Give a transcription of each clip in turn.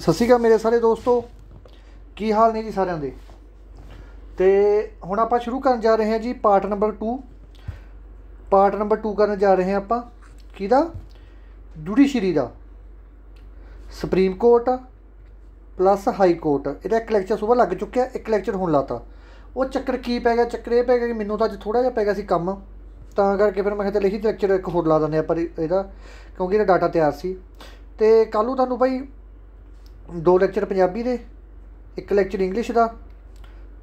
ਸਤਿ ਸ਼੍ਰੀ ਅਕਾਲ ਮੇਰੇ ਸਾਰੇ ਦੋਸਤੋ ਕੀ ਹਾਲ ਨੇ ਜੀ ਸਾਰਿਆਂ ਦੇ ਤੇ ਹੁਣ ਆਪਾਂ ਸ਼ੁਰੂ ਕਰਨ ਜਾ ਰਹੇ ਹਾਂ ਜੀ ਪਾਰਟ ਨੰਬਰ 2 ਪਾਰਟ ਨੰਬਰ 2 ਕਰਨ ਜਾ ਰਹੇ ਹਾਂ ਆਪਾਂ ਕਿਹਦਾ ਜੁਡੀਸ਼ਰੀ ਦਾ supreme court plus high court ਇਹਦਾ ਇੱਕ ਲੈਕਚਰ ਸਵੇਰ ਲੱਗ ਚੁੱਕਿਆ ਇੱਕ ਲੈਕਚਰ ਹੁਣ ਲਾਤਾ ਉਹ ਚੱਕਰ ਕੀ ਪੈ ਗਿਆ ਚੱਕਰ ਇਹ ਪੈ ਗਿਆ ਕਿ ਮੈਨੂੰ ਤਾਂ ਅੱਜ ਥੋੜਾ ਜਿਹਾ ਪੈ ਗਿਆ ਸੀ ਕੰਮ ਤਾਂ ਕਰਕੇ ਫਿਰ ਮੈਂ ਕਿਹਾ ਤੇ ਲਿਖੀ ਲੈਕਚਰ ਇੱਕ ਹੋਰ ਲਾ ਦਿੰਦੇ ਆ ਪਰ ਇਹਦਾ ਕਿਉਂਕਿ ਇਹਦਾ ਡਾਟਾ ਤਿਆਰ ਸੀ ਤੇ ਕੱਲ ਨੂੰ ਤੁਹਾਨੂੰ ਭਾਈ ਦੋ ਲੈਕਚਰ ਪੰਜਾਬੀ ਦੇ ਇੱਕ ਲੈਕਚਰ ਇੰਗਲਿਸ਼ ਦਾ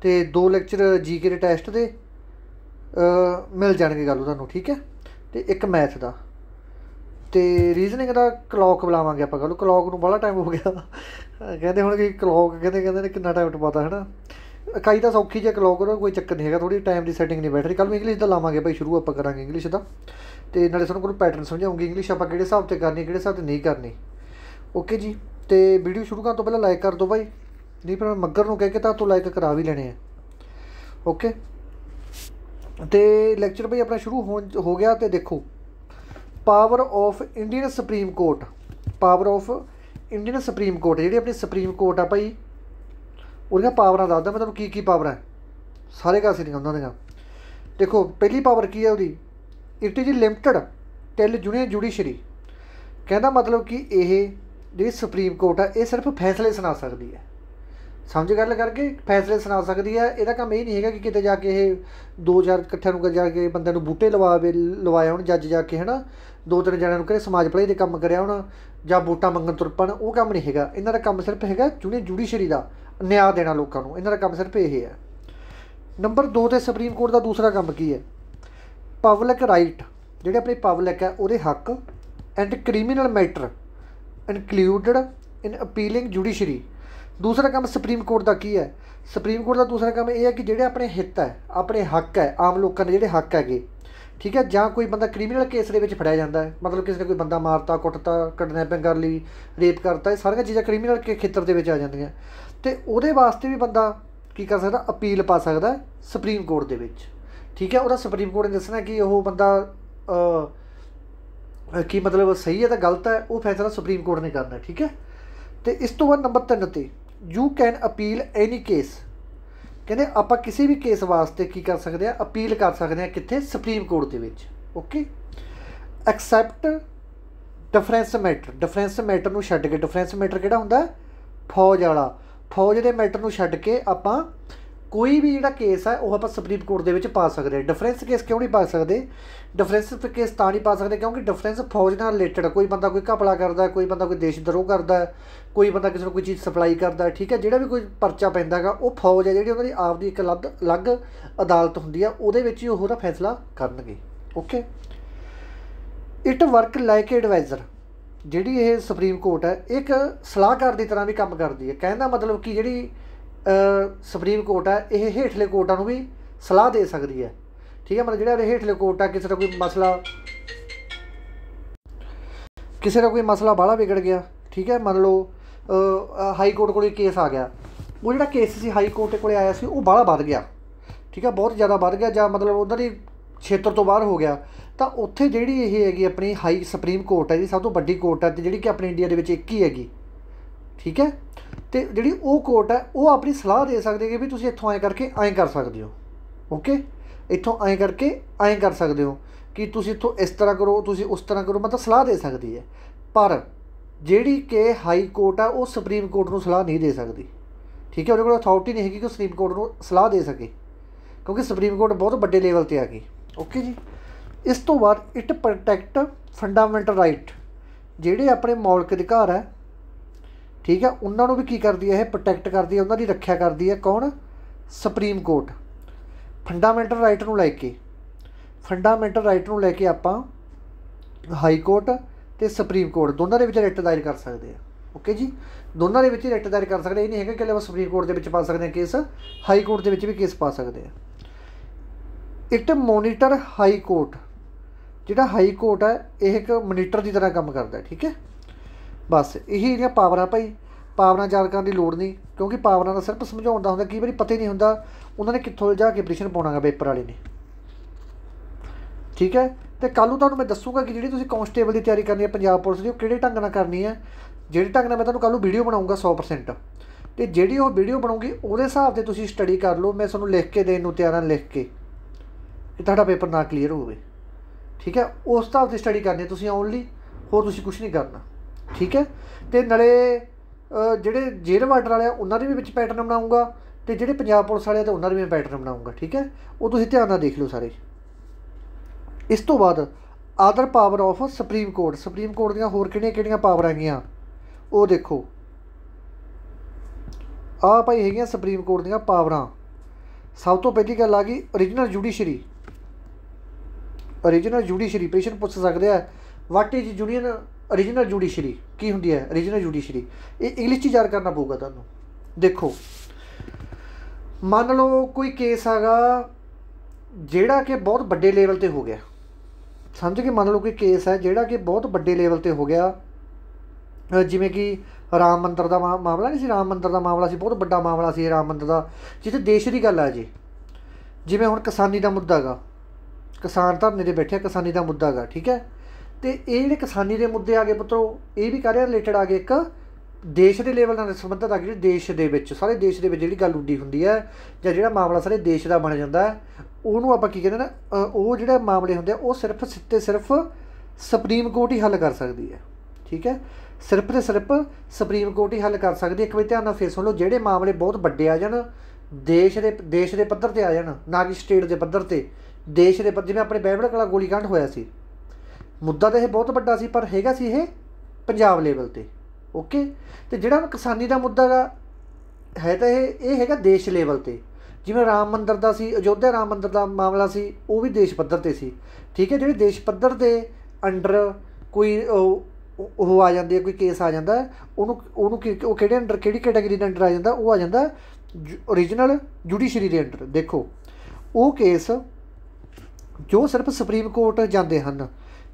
ਤੇ ਦੋ ਲੈਕਚਰ ਜੀਕੇ ਦੇ ਟੈਸਟ ਦੇ ਮਿਲ ਜਾਣਗੇ ਗੱਲ ਤੁਹਾਨੂੰ ਠੀਕ ਹੈ ਤੇ ਇੱਕ ਮੈਥ ਦਾ ਤੇ ਰੀਜ਼ਨਿੰਗ ਦਾ ਕਲੌਕ ਬੁਲਾਵਾਂਗੇ ਆਪਾਂ ਗੱਲ ਕਲੌਕ ਨੂੰ ਬੜਾ ਟਾਈਮ ਹੋ ਗਿਆ ਕਹਿੰਦੇ ਹੁਣ ਕਿ ਕਲੌਕ ਕਹਿੰਦੇ ਕਹਿੰਦੇ ਨੇ ਕਿੰਨਾ ਟਾਈਮ ਟਪਾਤਾ ਹੈਨਾ ਕਈ ਤਾਂ ਸੌਖੀ ਜਿਹਾ ਕਲੌਕ ਦਾ ਕੋਈ ਚੱਕਰ ਨਹੀਂ ਹੈਗਾ ਥੋੜੀ ਟਾਈਮ ਦੀ ਸੈਟਿੰਗ ਨਹੀਂ ਬੈਠਦੀ ਕੱਲ ਮੈਂ ਇੰਗਲਿਸ਼ ਦਾ ਲਾਵਾਂਗੇ ਭਾਈ ਸ਼ੁਰੂ ਆਪਾਂ ਕਰਾਂਗੇ ਇੰਗਲਿਸ਼ ਦਾ ਤੇ ਨਾਲੇ ਤੁਹਾਨੂੰ ਕੋਲ ਪੈਟਰਨ ਸਮਝਾਉਂਗੀ ਇੰਗਲਿਸ਼ ਆਪਾਂ ਕਿਹੜੇ ਹਿਸਾਬ ਤੇ ਕਰਨੀ ਕਿਹੜੇ ਹਿਸਾਬ ਤੇ ਨਹੀਂ ਕਰਨੀ ਓਕੇ ਜੀ ਤੇ ਵੀਡੀਓ ਸ਼ੁਰੂ ਕਰਨ ਤੋਂ ਪਹਿਲਾਂ ਲਾਈਕ ਕਰ ਦਿਓ ਭਾਈ ਨਹੀਂ ਫਿਰ ਮੱਗਰ ਨੂੰ ਕਹਿ ਕੇ ਤਾਂ ਤੂੰ ਲਾਈਕ ਕਰਾ ਵੀ ਲੈਣੇ ਆ ਓਕੇ ਤੇ ਲੈਕਚਰ ਭਾਈ ਆਪਣਾ ਸ਼ੁਰੂ ਹੋ ਗਿਆ ਤੇ ਦੇਖੋ power of Indian supreme court power of Indian supreme court ਜਿਹੜੀ ਆਪਣੀ ਸੁਪਰੀਮ ਕੋਰਟ ਆ ਭਾਈ ਉਹਦੀਆਂ ਪਾਵਰਾਂ ਦੱਸਦਾ ਮੈਂ ਤੁਹਾਨੂੰ ਕੀ ਕੀ ਪਾਵਰ ਹੈ ਸਾਰੇ ਕਾਸੇ ਨਹੀਂ ਉਹਨਾਂ ਦੀਆਂ ਦੇਖੋ ਪਹਿਲੀ ਪਾਵਰ ਕੀ ਹੈ ਉਹਦੀ it is limited till junior judiciary ਕਹਿੰਦਾ ਮਤਲਬ ਕਿ ਇਹ ਜਿਹੜੀ ਸੁਪਰੀਮ ਕੋਰਟ ਆ ਇਹ ਸਿਰਫ ਫੈਸਲੇ ਸੁਣਾ ਸਕਦੀ ਹੈ ਸਮਝ ਗੱਲ ਕਰਕੇ ਫੈਸਲੇ ਸੁਣਾ ਸਕਦੀ ਹੈ ਇਹਦਾ ਕੰਮ ਇਹ ਨਹੀਂ ਹੈਗਾ ਕਿ ਕਿਤੇ ਜਾ ਕੇ ਇਹ 2000 ਇਕੱਠਿਆਂ ਨੂੰ ਜਾ ਕੇ ਬੰਦੇ ਨੂੰ ਬੂਟੇ ਲਵਾਵੇ ਲਵਾਇਆ ਹੁਣ ਜੱਜ ਜਾ ਕੇ ਹਨਾ ਦੋ ਤਿੰਨ ਜਣਿਆਂ ਨੂੰ ਕਹੇ ਸਮਾਜ ਭਲਾਈ ਦੇ ਕੰਮ ਕਰਿਆ ਹੁਣ ਜਾਂ ਵੋਟਾਂ ਮੰਗਣ ਤੁਰਪਣ ਉਹ ਕੰਮ ਨਹੀਂ ਹੈਗਾ ਇਹਨਾਂ ਦਾ ਕੰਮ ਸਿਰਫ ਹੈਗਾ ਜੁਨੇ ਜੁਡੀਸ਼ਰੀ ਦਾ ਨਿਆਂ ਦੇਣਾ ਲੋਕਾਂ ਨੂੰ ਇਹਨਾਂ ਦਾ ਕੰਮ ਸਿਰਫ ਇਹ ਹੈ ਨੰਬਰ 2 ਤੇ ਸੁਪਰੀਮ ਕੋਰਟ ਦਾ ਦੂਸਰਾ ਕੰਮ ਕੀ ਹੈ ਪਬਲਿਕ ਰਾਈਟ ਜਿਹੜੇ ਆਪਣੇ ਪਬਲਿਕ ਹੈ ਉਹਦੇ ਹੱਕ and criminal matter included in appealing judiciary ਦੂਸਰਾ ਕੰਮ ਸੁਪਰੀਮ ਕੋਰਟ ਦਾ ਕੀ ਹੈ ਸੁਪਰੀਮ ਕੋਰਟ ਦਾ ਦੂਸਰਾ ਕੰਮ ਇਹ ਹੈ ਕਿ ਜਿਹੜੇ ਆਪਣੇ ਹਿੱਤ ਹੈ ਆਪਣੇ ਹੱਕ ਹੈ ਆਮ ਲੋਕਾਂ ਦੇ ਜਿਹੜੇ ਹੱਕ ਹੈਗੇ ਠੀਕ ਹੈ ਜਾਂ ਕੋਈ ਬੰਦਾ ਕ੍ਰਿਮੀਨਲ ਕੇਸ ਦੇ ਵਿੱਚ ਫੜਿਆ ਜਾਂਦਾ ਹੈ ਮਤਲਬ ਕਿਸੇ ਨੇ ਕੋਈ ਬੰਦਾ ਮਾਰਤਾ ਕੁੱਟਤਾ ਕਿਡਨੈਪਿੰਗ ਕਰ ਲਈ ਰੇਪ ਕਰਤਾ ਇਹ ਸਾਰੀਆਂ ਚੀਜ਼ਾਂ ਕ੍ਰਿਮੀਨਲ ਕੇ ਖੇਤਰ ਦੇ ਵਿੱਚ ਆ ਜਾਂਦੀਆਂ ਤੇ ਉਹਦੇ ਵਾਸਤੇ ਵੀ ਬੰਦਾ ਕੀ ਕਰ ਸਕਦਾ ਅਪੀਲ ਪਾ ਸਕਦਾ ਸੁਪਰੀਮ ਕੋਰਟ ਦੇ ਵਿੱਚ ਠੀਕ ਹੈ ਉਹਦਾ ਸੁਪਰੀਮ ਕੋਰਟ ਨੇ ਦੱਸਣਾ ਕਿ ਉਹ ਬੰਦਾ ਕੀ ਮਤਲਬ ਸਹੀ ਹੈ ਤਾਂ ਗਲਤ ਹੈ ਉਹ ਫੈਸਲਾ ਸੁਪਰੀਮ ਕੋਰਟ ਨੇ ਕਰਨਾ ਠੀਕ ਹੈ ਤੇ ਇਸ ਤੋਂ ਬਾਅਦ ਨੰਬਰ 3 ਤੇ you can appeal any case ਕਹਿੰਦੇ ਆਪਾਂ ਕਿਸੇ ਵੀ ਕੇਸ ਵਾਸਤੇ ਕੀ ਕਰ ਸਕਦੇ ਆ ਅਪੀਲ ਕਰ ਸਕਦੇ ਆ ਕਿੱਥੇ ਸੁਪਰੀਮ ਕੋਰਟ ਦੇ ਵਿੱਚ okay except difference matter difference matter ਨੂੰ ਛੱਡ ਕੇ ਡਿਫਰੈਂਸ ਮੈਟਰ ਕਿਹੜਾ ਹੁੰਦਾ ਫੌਜ ਵਾਲਾ ਫੌਜ ਦੇ ਮੈਟਰ ਨੂੰ ਛੱਡ ਕੇ ਆਪਾਂ ਕੋਈ ਵੀ ਜਿਹੜਾ ਕੇਸ ਹੈ ਉਹ ਆਪਾਂ ਸੁਪਰੀਮ ਕੋਰਟ ਦੇ ਵਿੱਚ ਪਾ ਸਕਦੇ ਹਾਂ ਡਿਫਰੈਂਸ ਕੇਸ ਕਿਉਂ ਨਹੀਂ ਪਾ ਸਕਦੇ ਡਿਫਰੈਂਸ ਕੇਸ ਤਾਂ ਨਹੀਂ ਪਾ ਸਕਦੇ ਕਿਉਂਕਿ ਡਿਫਰੈਂਸ ਫੌਜ ਨਾਲ ਰਿਲੇਟਡ ਕੋਈ ਬੰਦਾ ਕੋਈ ਘਪਲਾ ਕਰਦਾ ਕੋਈ ਬੰਦਾ ਕੋਈ ਦੇਸ਼ ਦਰੋਹ ਕਰਦਾ ਕੋਈ ਬੰਦਾ ਕਿਸੇ ਨੂੰ ਕੋਈ ਚੀਜ਼ ਸਪਲਾਈ ਕਰਦਾ ਠੀਕ ਹੈ ਜਿਹੜਾ ਵੀ ਕੋਈ ਪਰਚਾ ਪੈਂਦਾਗਾ ਉਹ ਫੌਜ ਹੈ ਜਿਹੜੀ ਉਹਨਾਂ ਦੀ ਆਪਦੀ ਇੱਕ ਅਲੱਗ ਅਦਾਲਤ ਹੁੰਦੀ ਆ ਉਹਦੇ ਵਿੱਚ ਹੀ ਉਹ ਉਹਦਾ ਫੈਸਲਾ ਕਰਨਗੇ okay it work like adviser ਜਿਹੜੀ ਇਹ ਸੁਪਰੀਮ ਕੋਰਟ ਹੈ ਇੱਕ ਸਲਾਹਕਾਰ ਦੀ ਤਰ੍ਹਾਂ ਵੀ ਕੰਮ ਕਰਦੀ ਹੈ ਕਹਿੰਦਾ ਮਤਲਬ ਕਿ ਜਿਹੜੀ ਸੁਪਰੀਮ ਕੋਰਟ ਹੈ ਇਹ ਹੇਠਲੇ ਕੋਰਟਾਂ ਨੂੰ ਵੀ ਸਲਾਹ ਦੇ ਸਕਦੀ ਹੈ ਠੀਕ ਹੈ ਮਤਲਬ ਜਿਹੜਾ ਇਹ ਹੇਠਲੇ ਕੋਰਟ ਆ ਕਿਸੇ ਦਾ ਕੋਈ ਮਸਲਾ ਕਿਸੇ ਦਾ ਕੋਈ ਮਸਲਾ ਬਾਹਲਾ ਵਿਗੜ ਗਿਆ ਠੀਕ ਹੈ ਮੰਨ ਲਓ ਹਾਈ ਕੋਰਟ ਕੋਲ ਕੇਸ ਆ ਗਿਆ ਉਹ ਜਿਹੜਾ ਕੇਸ ਸੀ ਹਾਈ ਕੋਰਟ ਕੋਲੇ ਆਇਆ ਸੀ ਉਹ ਬਾਹਲਾ ਵੱਧ ਗਿਆ ਠੀਕ ਹੈ ਬਹੁਤ ਜ਼ਿਆਦਾ ਵੱਧ ਗਿਆ ਜਾਂ ਮਤਲਬ ਉਹਨਾਂ ਦੀ ਖੇਤਰ ਤੋਂ ਬਾਹਰ ਹੋ ਗਿਆ ਤਾਂ ਉੱਥੇ ਜਿਹੜੀ ਇਹ ਹੈਗੀ ਆਪਣੀ ਹਾਈ ਸੁਪਰੀਮ ਕੋਰਟ ਹੈ ਜੀ ਸਭ ਤੋਂ ਵੱਡੀ ਕੋਰਟ ਹੈ ਤੇ ਜਿਹੜੀ ਕਿ ਆਪਣੇ ਇੰਡੀਆ ਦੇ ਵਿੱਚ ਇੱਕ ਹੀ ਹੈਗੀ ਠੀਕ ਹੈ ਤੇ ਜਿਹੜੀ ਉਹ ਕੋਰਟ ਹੈ ਉਹ ਆਪਣੀ ਸਲਾਹ ਦੇ ਸਕਦੇ ਕਿ ਵੀ ਤੁਸੀਂ ਇੱਥੋਂ ਐਂ ਕਰਕੇ ਐਂ ਕਰ ਸਕਦੇ ਹੋ ਓਕੇ ਇੱਥੋਂ ਐਂ ਕਰਕੇ ਐਂ ਕਰ ਸਕਦੇ ਹੋ ਕਿ ਤੁਸੀਂ ਇੱਥੋਂ ਇਸ ਤਰ੍ਹਾਂ ਕਰੋ ਤੁਸੀਂ ਉਸ ਤਰ੍ਹਾਂ ਕਰੋ ਮਤਲਬ ਸਲਾਹ ਦੇ ਸਕਦੀ ਹੈ ਪਰ ਜਿਹੜੀ ਕਿ ਹਾਈ ਕੋਰਟ ਆ ਉਹ ਸੁਪਰੀਮ ਕੋਰਟ ਨੂੰ ਸਲਾਹ ਨਹੀਂ ਦੇ ਸਕਦੀ ਠੀਕ ਹੈ ਉਹਦੇ ਕੋਲ ਅਥਾਰਟੀ ਨਹੀਂ ਹੈਗੀ ਕਿ ਉਹ ਸੁਪਰੀਮ ਕੋਰਟ ਨੂੰ ਸਲਾਹ ਦੇ ਸਕੇ ਕਿਉਂਕਿ ਸੁਪਰੀਮ ਕੋਰਟ ਬਹੁਤ ਵੱਡੇ ਲੈਵਲ ਤੇ ਆ ਗਈ ਓਕੇ ਜੀ ਇਸ ਤੋਂ ਬਾਅਦ ਇਟ ਪ੍ਰੋਟੈਕਟ ਫੰਡਾਮੈਂਟਲ ਰਾਈਟ ਜਿਹੜੇ ਆਪਣੇ ਮੌਲਿਕ ਅਧਿਕਾਰ ਹੈ ਠੀਕ ਹੈ ਉਹਨਾਂ ਨੂੰ ਵੀ ਕੀ ਕਰਦੀ ਹੈ ਇਹ ਪ੍ਰੋਟੈਕਟ ਕਰਦੀ ਹੈ ਉਹਨਾਂ ਦੀ ਰੱਖਿਆ ਕਰਦੀ ਹੈ ਕੌਣ ਸੁਪਰੀਮ ਕੋਰਟ ਫੰਡਾਮੈਂਟਲ ਰਾਈਟ ਨੂੰ ਲੈ ਕੇ ਫੰਡਾਮੈਂਟਲ ਰਾਈਟ ਨੂੰ ਲੈ ਕੇ ਆਪਾਂ ਹਾਈ ਕੋਰਟ ਤੇ ਸੁਪਰੀਮ ਕੋਰਟ ਦੋਨਾਂ ਦੇ ਵਿੱਚ ਰਿਟ ਦਾਇਰ ਕਰ ਸਕਦੇ ਆ ਓਕੇ ਜੀ ਦੋਨਾਂ ਦੇ ਵਿੱਚ ਰਿਟ ਦਾਇਰ ਕਰ ਸਕਦੇ ਇਹ ਨਹੀਂ ਹੈਗਾ ਕਿ ਲਵਾ ਸੁਪਰੀਮ ਕੋਰਟ ਦੇ ਵਿੱਚ ਪਾ ਸਕਦੇ ਆ ਕੇਸ ਹਾਈ ਕੋਰਟ ਦੇ ਵਿੱਚ ਵੀ ਕੇਸ ਪਾ ਸਕਦੇ ਆ ਇਟ ਮੋਨੀਟਰ ਹਾਈ ਕੋਰਟ ਜਿਹੜਾ ਹਾਈ ਕੋਰਟ ਹੈ ਇਹ ਇੱਕ ਮੋਨੀਟਰ ਦੀ ਤਰ੍ਹਾਂ ਕੰਮ ਕਰਦਾ ਠੀਕ ਹੈ ਬਸ ਇਹ ਜਿਹੜੀਆਂ ਪਾਵਰਾਂ ਭਾਈ ਪਾਵਰਾਂ ਯਾਦ ਕਰਨ ਦੀ ਲੋੜ ਨਹੀਂ ਕਿਉਂਕਿ ਪਾਵਰਾਂ ਦਾ ਸਿਰਫ ਸਮਝਾਉਣ ਦਾ ਹੁੰਦਾ ਕਿ ਵਾਰੀ ਪਤਾ ਹੀ ਨਹੀਂ ਹੁੰਦਾ ਉਹਨਾਂ ਨੇ ਕਿੱਥੋਂ ਜਾ ਕੇ ਪ੍ਰੈਸ਼ਨ ਪਾਉਣਾਗਾ ਪੇਪਰ ਵਾਲੇ ਨੇ ਠੀਕ ਹੈ ਤੇ ਕੱਲ ਨੂੰ ਤੁਹਾਨੂੰ ਮੈਂ ਦੱਸੂਗਾ ਕਿ ਜਿਹੜੀ ਤੁਸੀਂ ਕਾਂਸਟੇਬਲ ਦੀ ਤਿਆਰੀ ਕਰਨੀ ਹੈ ਪੰਜਾਬ ਪੁਲਿਸ ਦੀ ਉਹ ਕਿਹੜੇ ਢੰਗ ਨਾਲ ਕਰਨੀ ਹੈ ਜਿਹੜੇ ਢੰਗ ਨਾਲ ਮੈਂ ਤੁਹਾਨੂੰ ਕੱਲ ਨੂੰ ਵੀਡੀਓ ਬਣਾਉਂਗਾ 100% ਤੇ ਜਿਹੜੀ ਉਹ ਵੀਡੀਓ ਬਣਾਉਂਗੀ ਉਹਦੇ ਹਿਸਾਬ ਤੇ ਤੁਸੀਂ ਸਟੱਡੀ ਕਰ ਲਓ ਮੈਂ ਤੁਹਾਨੂੰ ਲਿਖ ਕੇ ਦੇਣ ਨੂੰ ਤਿਆਰਾਂ ਲਿਖ ਕੇ ਕਿ ਤੁਹਾਡਾ ਪੇਪਰ ਨਾ ਕਲੀਅਰ ਹੋਵੇ ਠੀਕ ਹੈ ਉਸ ਹਿਸਾਬ ਤੇ ਸਟੱਡੀ ਕਰਨੀ ਤੁਸੀਂ ਓਨਲੀ ਹੋਰ ਤੁਸੀਂ ਕੁਝ ਨਹੀਂ ਕਰਨਾ ਠੀਕ ਹੈ ਤੇ ਨਲੇ ਜਿਹੜੇ ਜੇਲ੍ਹ ਵਾਟਰ ਵਾਲੇ ਆ ਉਹਨਾਂ ਦੇ ਵੀ ਵਿੱਚ ਪੈਟਰਨ ਬਣਾਉਂਗਾ ਤੇ ਜਿਹੜੇ ਪੰਜਾਬ ਪੁਲਿਸ ਵਾਲੇ ਆ ਤੇ ਉਹਨਾਂ ਦੇ ਵੀ ਪੈਟਰਨ ਬਣਾਉਂਗਾ ਠੀਕ ਹੈ ਉਹ ਤੁਸੀਂ ਧਿਆਨ ਨਾਲ ਦੇਖ ਲਓ ਸਾਰੇ ਇਸ ਤੋਂ ਬਾਅਦ other power of supreme court supreme court ਦੀਆਂ ਹੋਰ ਕਿਹੜੀਆਂ ਕਿਹੜੀਆਂ ਪਾਵਰਾਂ ਹੈਗੀਆਂ ਉਹ ਦੇਖੋ ਆ ਭਾਈ ਹੈਗੀਆਂ ਸੁਪਰੀਮ ਕੋਰਟ ਦੀਆਂ ਪਾਵਰਾਂ ਸਭ ਤੋਂ ਪਹਿਲੀ ਗੱਲ ਆ ਗਈ origignal judiciary origignal judiciary ਪੇਸ਼ੈਂਟ ਪੁੱਛ ਸਕਦੇ ਆ what is union original judiciary ਕੀ ਹੁੰਦੀ ਹੈ ਓਰੀਜਨਲ ਜੁਡੀਸ਼ਰੀ ਇਹ ਇੰਗਲਿਸ਼ 'ਚ ਯਾਦ ਕਰਨਾ ਪਊਗਾ ਤੁਹਾਨੂੰ ਦੇਖੋ ਮੰਨ ਲਓ ਕੋਈ ਕੇਸ ਹੈਗਾ ਜਿਹੜਾ ਕਿ ਬਹੁਤ ਵੱਡੇ ਲੈਵਲ ਤੇ ਹੋ ਗਿਆ ਸਮਝ ਕੇ ਮੰਨ ਲਓ ਕੋਈ ਕੇਸ ਹੈ ਜਿਹੜਾ ਕਿ ਬਹੁਤ ਵੱਡੇ ਲੈਵਲ ਤੇ ਹੋ ਗਿਆ ਜਿਵੇਂ ਕਿ ਰਾਮ ਮੰਦਰ ਦਾ ਮਾਮਲਾ ਨਹੀਂ ਸੀ ਰਾਮ ਮੰਦਰ ਦਾ ਮਾਮਲਾ ਸੀ ਬਹੁਤ ਵੱਡਾ ਮਾਮਲਾ ਸੀ ਰਾਮ ਮੰਦਰ ਦਾ ਜਿੱਥੇ ਦੇਸ਼ ਦੀ ਗੱਲ ਆ ਜੀ ਜਿਵੇਂ ਹੁਣ ਕਿਸਾਨੀ ਦਾ ਮੁੱਦਾ ਹੈਗਾ ਕਿਸਾਨ ਧਰਨੇ ਦੇ ਬੈਠੇ ਕਿਸਾਨੀ ਦਾ ਮੁੱਦਾ ਹੈਗਾ ਠੀਕ ਹੈ ਤੇ ਇਹ ਜਿਹੜੇ ਕਿਸਾਨੀ ਦੇ ਮੁੱਦੇ ਆ ਗਏ ਪੁੱਤਰੋ ਇਹ ਵੀ ਕਰਿਆ ਰਿਲੇਟਡ ਆ ਗਏ ਇੱਕ ਦੇਸ਼ ਦੇ ਲੈਵਲ ਨਾਲ ਸੰਬੰਧਤ ਆ ਜਿਹੜੇ ਦੇਸ਼ ਦੇ ਵਿੱਚ ਸਾਰੇ ਦੇਸ਼ ਦੇ ਵਿੱਚ ਜਿਹੜੀ ਗੱਲ ਉੱਡੀ ਹੁੰਦੀ ਹੈ ਜਾਂ ਜਿਹੜਾ ਮਾਮਲਾ ਸਾਰੇ ਦੇਸ਼ ਦਾ ਬਣ ਜਾਂਦਾ ਉਹਨੂੰ ਆਪਾਂ ਕੀ ਕਹਿੰਦੇ ਨਾ ਉਹ ਜਿਹੜੇ ਮਾਮਲੇ ਹੁੰਦੇ ਆ ਉਹ ਸਿਰਫ ਸਿੱਤੇ ਸਿਰਫ ਸੁਪਰੀਮ ਕੋਰਟ ਹੀ ਹੱਲ ਕਰ ਸਕਦੀ ਹੈ ਠੀਕ ਹੈ ਸਿਰਫ ਤੇ ਸਿਰਫ ਸੁਪਰੀਮ ਕੋਰਟ ਹੀ ਹੱਲ ਕਰ ਸਕਦੀ ਹੈ ਇੱਕ ਵਾਰ ਧਿਆਨ ਨਾਲ ਫੇਰ ਸੁਣ ਲਓ ਜਿਹੜੇ ਮਾਮਲੇ ਬਹੁਤ ਵੱਡੇ ਆ ਜਾਣ ਦੇਸ਼ ਦੇ ਦੇਸ਼ ਦੇ ਪੱਧਰ ਤੇ ਆ ਜਾਣ ਨਾ ਕਿ ਸਟੇਟ ਦੇ ਪੱਧਰ ਤੇ ਦੇਸ਼ ਦੇ ਪੱਧਰ ਜਿਵੇਂ ਆਪਣੇ ਬੈਬਲ ਕਲਾ ਗੋਲੀकांड ਹੋਇਆ ਸੀ ਮੁੱਦਾ ਤਾਂ ਇਹ ਬਹੁਤ ਵੱਡਾ ਸੀ ਪਰ ਹੈਗਾ ਸੀ ਇਹ ਪੰਜਾਬ ਲੈਵਲ ਤੇ ਓਕੇ ਤੇ ਜਿਹੜਾ ਹੁਣ ਕਿਸਾਨੀ ਦਾ ਮੁੱਦਾ ਦਾ ਹੈ ਤਾਂ ਇਹ ਇਹ ਹੈਗਾ ਦੇਸ਼ ਲੈਵਲ ਤੇ ਜਿਵੇਂ ਰਾਮ ਮੰਦਰ ਦਾ ਸੀ ਅਯੋਧਿਆ ਰਾਮ ਮੰਦਰ ਦਾ ਮਾਮਲਾ ਸੀ ਉਹ ਵੀ ਦੇਸ਼ ਪੱਧਰ ਤੇ ਸੀ ਠੀਕ ਹੈ ਜਿਹੜੇ ਦੇਸ਼ ਪੱਧਰ ਦੇ ਅੰਡਰ ਕੋਈ ਉਹ ਆ ਜਾਂਦੀ ਹੈ ਕੋਈ ਕੇਸ ਆ ਜਾਂਦਾ ਉਹਨੂੰ ਉਹਨੂੰ ਉਹ ਕਿਹੜੇ ਅੰਡਰ ਕਿਹੜੀ ਕੈਟਾਗਰੀ ਦੇ ਅੰਡਰ ਆ ਜਾਂਦਾ ਉਹ ਆ ਜਾਂਦਾ origignal judiciary ਦੇ ਅੰਡਰ ਦੇਖੋ ਉਹ ਕੇਸ ਜੋ ਸਿਰਫ ਸੁਪਰੀਮ ਕੋਰਟ ਜਾਂਦੇ ਹਨ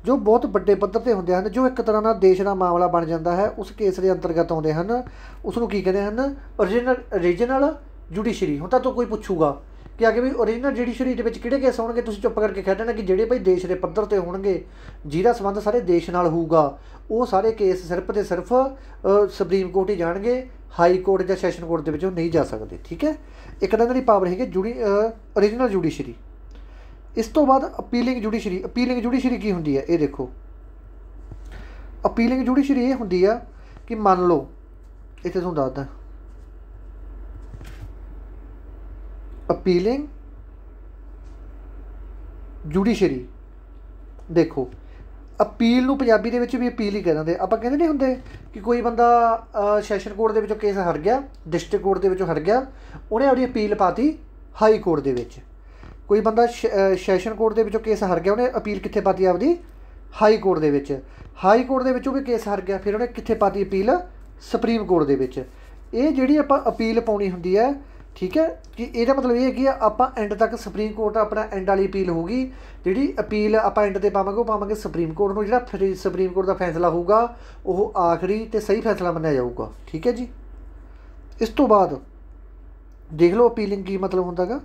ਜੋ ਬਹੁਤ ਵੱਡੇ ਪੱਧਰ ਤੇ ਹੁੰਦੇ ਹਨ ਜੋ ਇੱਕ ਤਰ੍ਹਾਂ ਦਾ ਦੇਸ਼ ਦਾ ਮਾਮਲਾ ਬਣ ਜਾਂਦਾ ਹੈ ਉਸ ਕੇਸ ਦੇ ਅੰਤਰਗਤ ਆਉਂਦੇ ਹਨ ਉਸ ਨੂੰ ਕੀ ਕਹਿੰਦੇ ਹਨ origignal original ਜੁਡੀਸ਼ਰੀ ਹੁਣ ਤਾਂ ਤੋ ਕੋਈ ਪੁੱਛੂਗਾ ਕਿ ਆਗੇ ਵੀ origignal ਜੁਡੀਸ਼ਰੀ ਦੇ ਵਿੱਚ ਕਿਹੜੇ ਕੇਸ ਹੋਣਗੇ ਤੁਸੀਂ ਚੁੱਪ ਕਰਕੇ ਕਹਿ ਦੇਣਾ ਕਿ ਜਿਹੜੇ ਭਾਈ ਦੇਸ਼ ਦੇ ਪੱਧਰ ਤੇ ਹੋਣਗੇ ਜਿਹਦਾ ਸਬੰਧ ਸਾਰੇ ਦੇਸ਼ ਨਾਲ ਹੋਊਗਾ ਉਹ ਸਾਰੇ ਕੇਸ ਸਿਰਫ ਤੇ ਸਿਰਫ ਸੁਪਰੀਮ ਕੋਰਟ ਹੀ ਜਾਣਗੇ ਹਾਈ ਕੋਰਟ ਜਾਂ ਸੈਸ਼ਨ ਕੋਰਟ ਦੇ ਵਿੱਚ ਉਹ ਨਹੀਂ ਜਾ ਸਕਦੇ ਠੀਕ ਹੈ ਇੱਕ ਤਾਂ ਇਹਦੀ ਪਾਵਰ ਹੈਗੀ ਜੁਡੀ origignal ਜੁਡੀਸ਼ਰੀ ਇਸ ਤੋਂ ਬਾਅਦ ਅਪੀਲਿੰਗ ਜੁਡੀਸ਼ਰੀ ਅਪੀਲਿੰਗ ਜੁਡੀਸ਼ਰੀ ਕੀ ਹੁੰਦੀ ਹੈ ਇਹ ਦੇਖੋ ਅਪੀਲਿੰਗ ਜੁਡੀਸ਼ਰੀ ਇਹ ਹੁੰਦੀ ਆ ਕਿ ਮੰਨ ਲਓ ਇੱਥੇ ਤੁਹਾਨੂੰ ਦੱਸਦਾ ਅਪੀਲਿੰਗ ਜੁਡੀਸ਼ਰੀ ਦੇਖੋ ਅਪੀਲ ਨੂੰ ਪੰਜਾਬੀ ਦੇ ਵਿੱਚ ਵੀ ਅਪੀਲ ਹੀ ਕਹਿੰਦੇ ਆਪਾਂ ਕਹਿੰਦੇ ਨਹੀਂ ਹੁੰਦੇ ਕਿ ਕੋਈ ਬੰਦਾ ਸੈਸ਼ਨ ਕੋਰਟ ਦੇ ਵਿੱਚੋਂ ਕੇਸ ਹਰ ਗਿਆ ਡਿਸਟ੍ਰਿਕਟ ਕੋਰਟ ਦੇ ਵਿੱਚੋਂ ਹਰ ਗਿਆ ਉਹਨੇ ਆਪਣੀ ਅਪੀਲ ਪਾਤੀ ਹਾਈ ਕੋਰਟ ਦੇ ਵਿੱਚ ਕੋਈ ਬੰਦਾ ਸੈਸ਼ਨ ਕੋਰਟ ਦੇ ਵਿੱਚੋਂ ਕੇਸ ਹਾਰ ਗਿਆ ਉਹਨੇ ਅਪੀਲ ਕਿੱਥੇ ਪਾਤੀ ਆਪਦੀ ਹਾਈ ਕੋਰਟ ਦੇ ਵਿੱਚ ਹਾਈ ਕੋਰਟ ਦੇ ਵਿੱਚੋਂ ਵੀ ਕੇਸ ਹਾਰ ਗਿਆ ਫਿਰ ਉਹਨੇ ਕਿੱਥੇ ਪਾਤੀ ਅਪੀਲ ਸੁਪਰੀਮ ਕੋਰਟ ਦੇ ਵਿੱਚ ਇਹ ਜਿਹੜੀ ਆਪਾਂ ਅਪੀਲ ਪਾਉਣੀ ਹੁੰਦੀ ਹੈ ਠੀਕ ਹੈ ਕਿ ਇਹਦਾ ਮਤਲਬ ਇਹ ਹੈ ਕਿ ਆਪਾਂ ਐਂਡ ਤੱਕ ਸੁਪਰੀਮ ਕੋਰਟ ਆਪਣਾ ਐਂਡ ਵਾਲੀ ਅਪੀਲ ਹੋਊਗੀ ਜਿਹੜੀ ਅਪੀਲ ਆਪਾਂ ਐਂਡ ਤੇ ਪਾਵਾਂਗੇ ਉਹ ਪਾਵਾਂਗੇ ਸੁਪਰੀਮ ਕੋਰਟ ਨੂੰ ਜਿਹੜਾ ਫਿਰ ਸੁਪਰੀਮ ਕੋਰਟ ਦਾ ਫੈਸਲਾ ਹੋਊਗਾ ਉਹ ਆਖਰੀ ਤੇ ਸਹੀ ਫੈਸਲਾ ਮੰਨਿਆ ਜਾਊਗਾ ਠੀਕ ਹੈ ਜੀ ਇਸ ਤੋਂ ਬਾਅਦ ਦੇਖ ਲਓ ਅਪੀਲਿੰਗ ਕੀ ਮਤਲਬ ਹੁੰਦਾਗਾ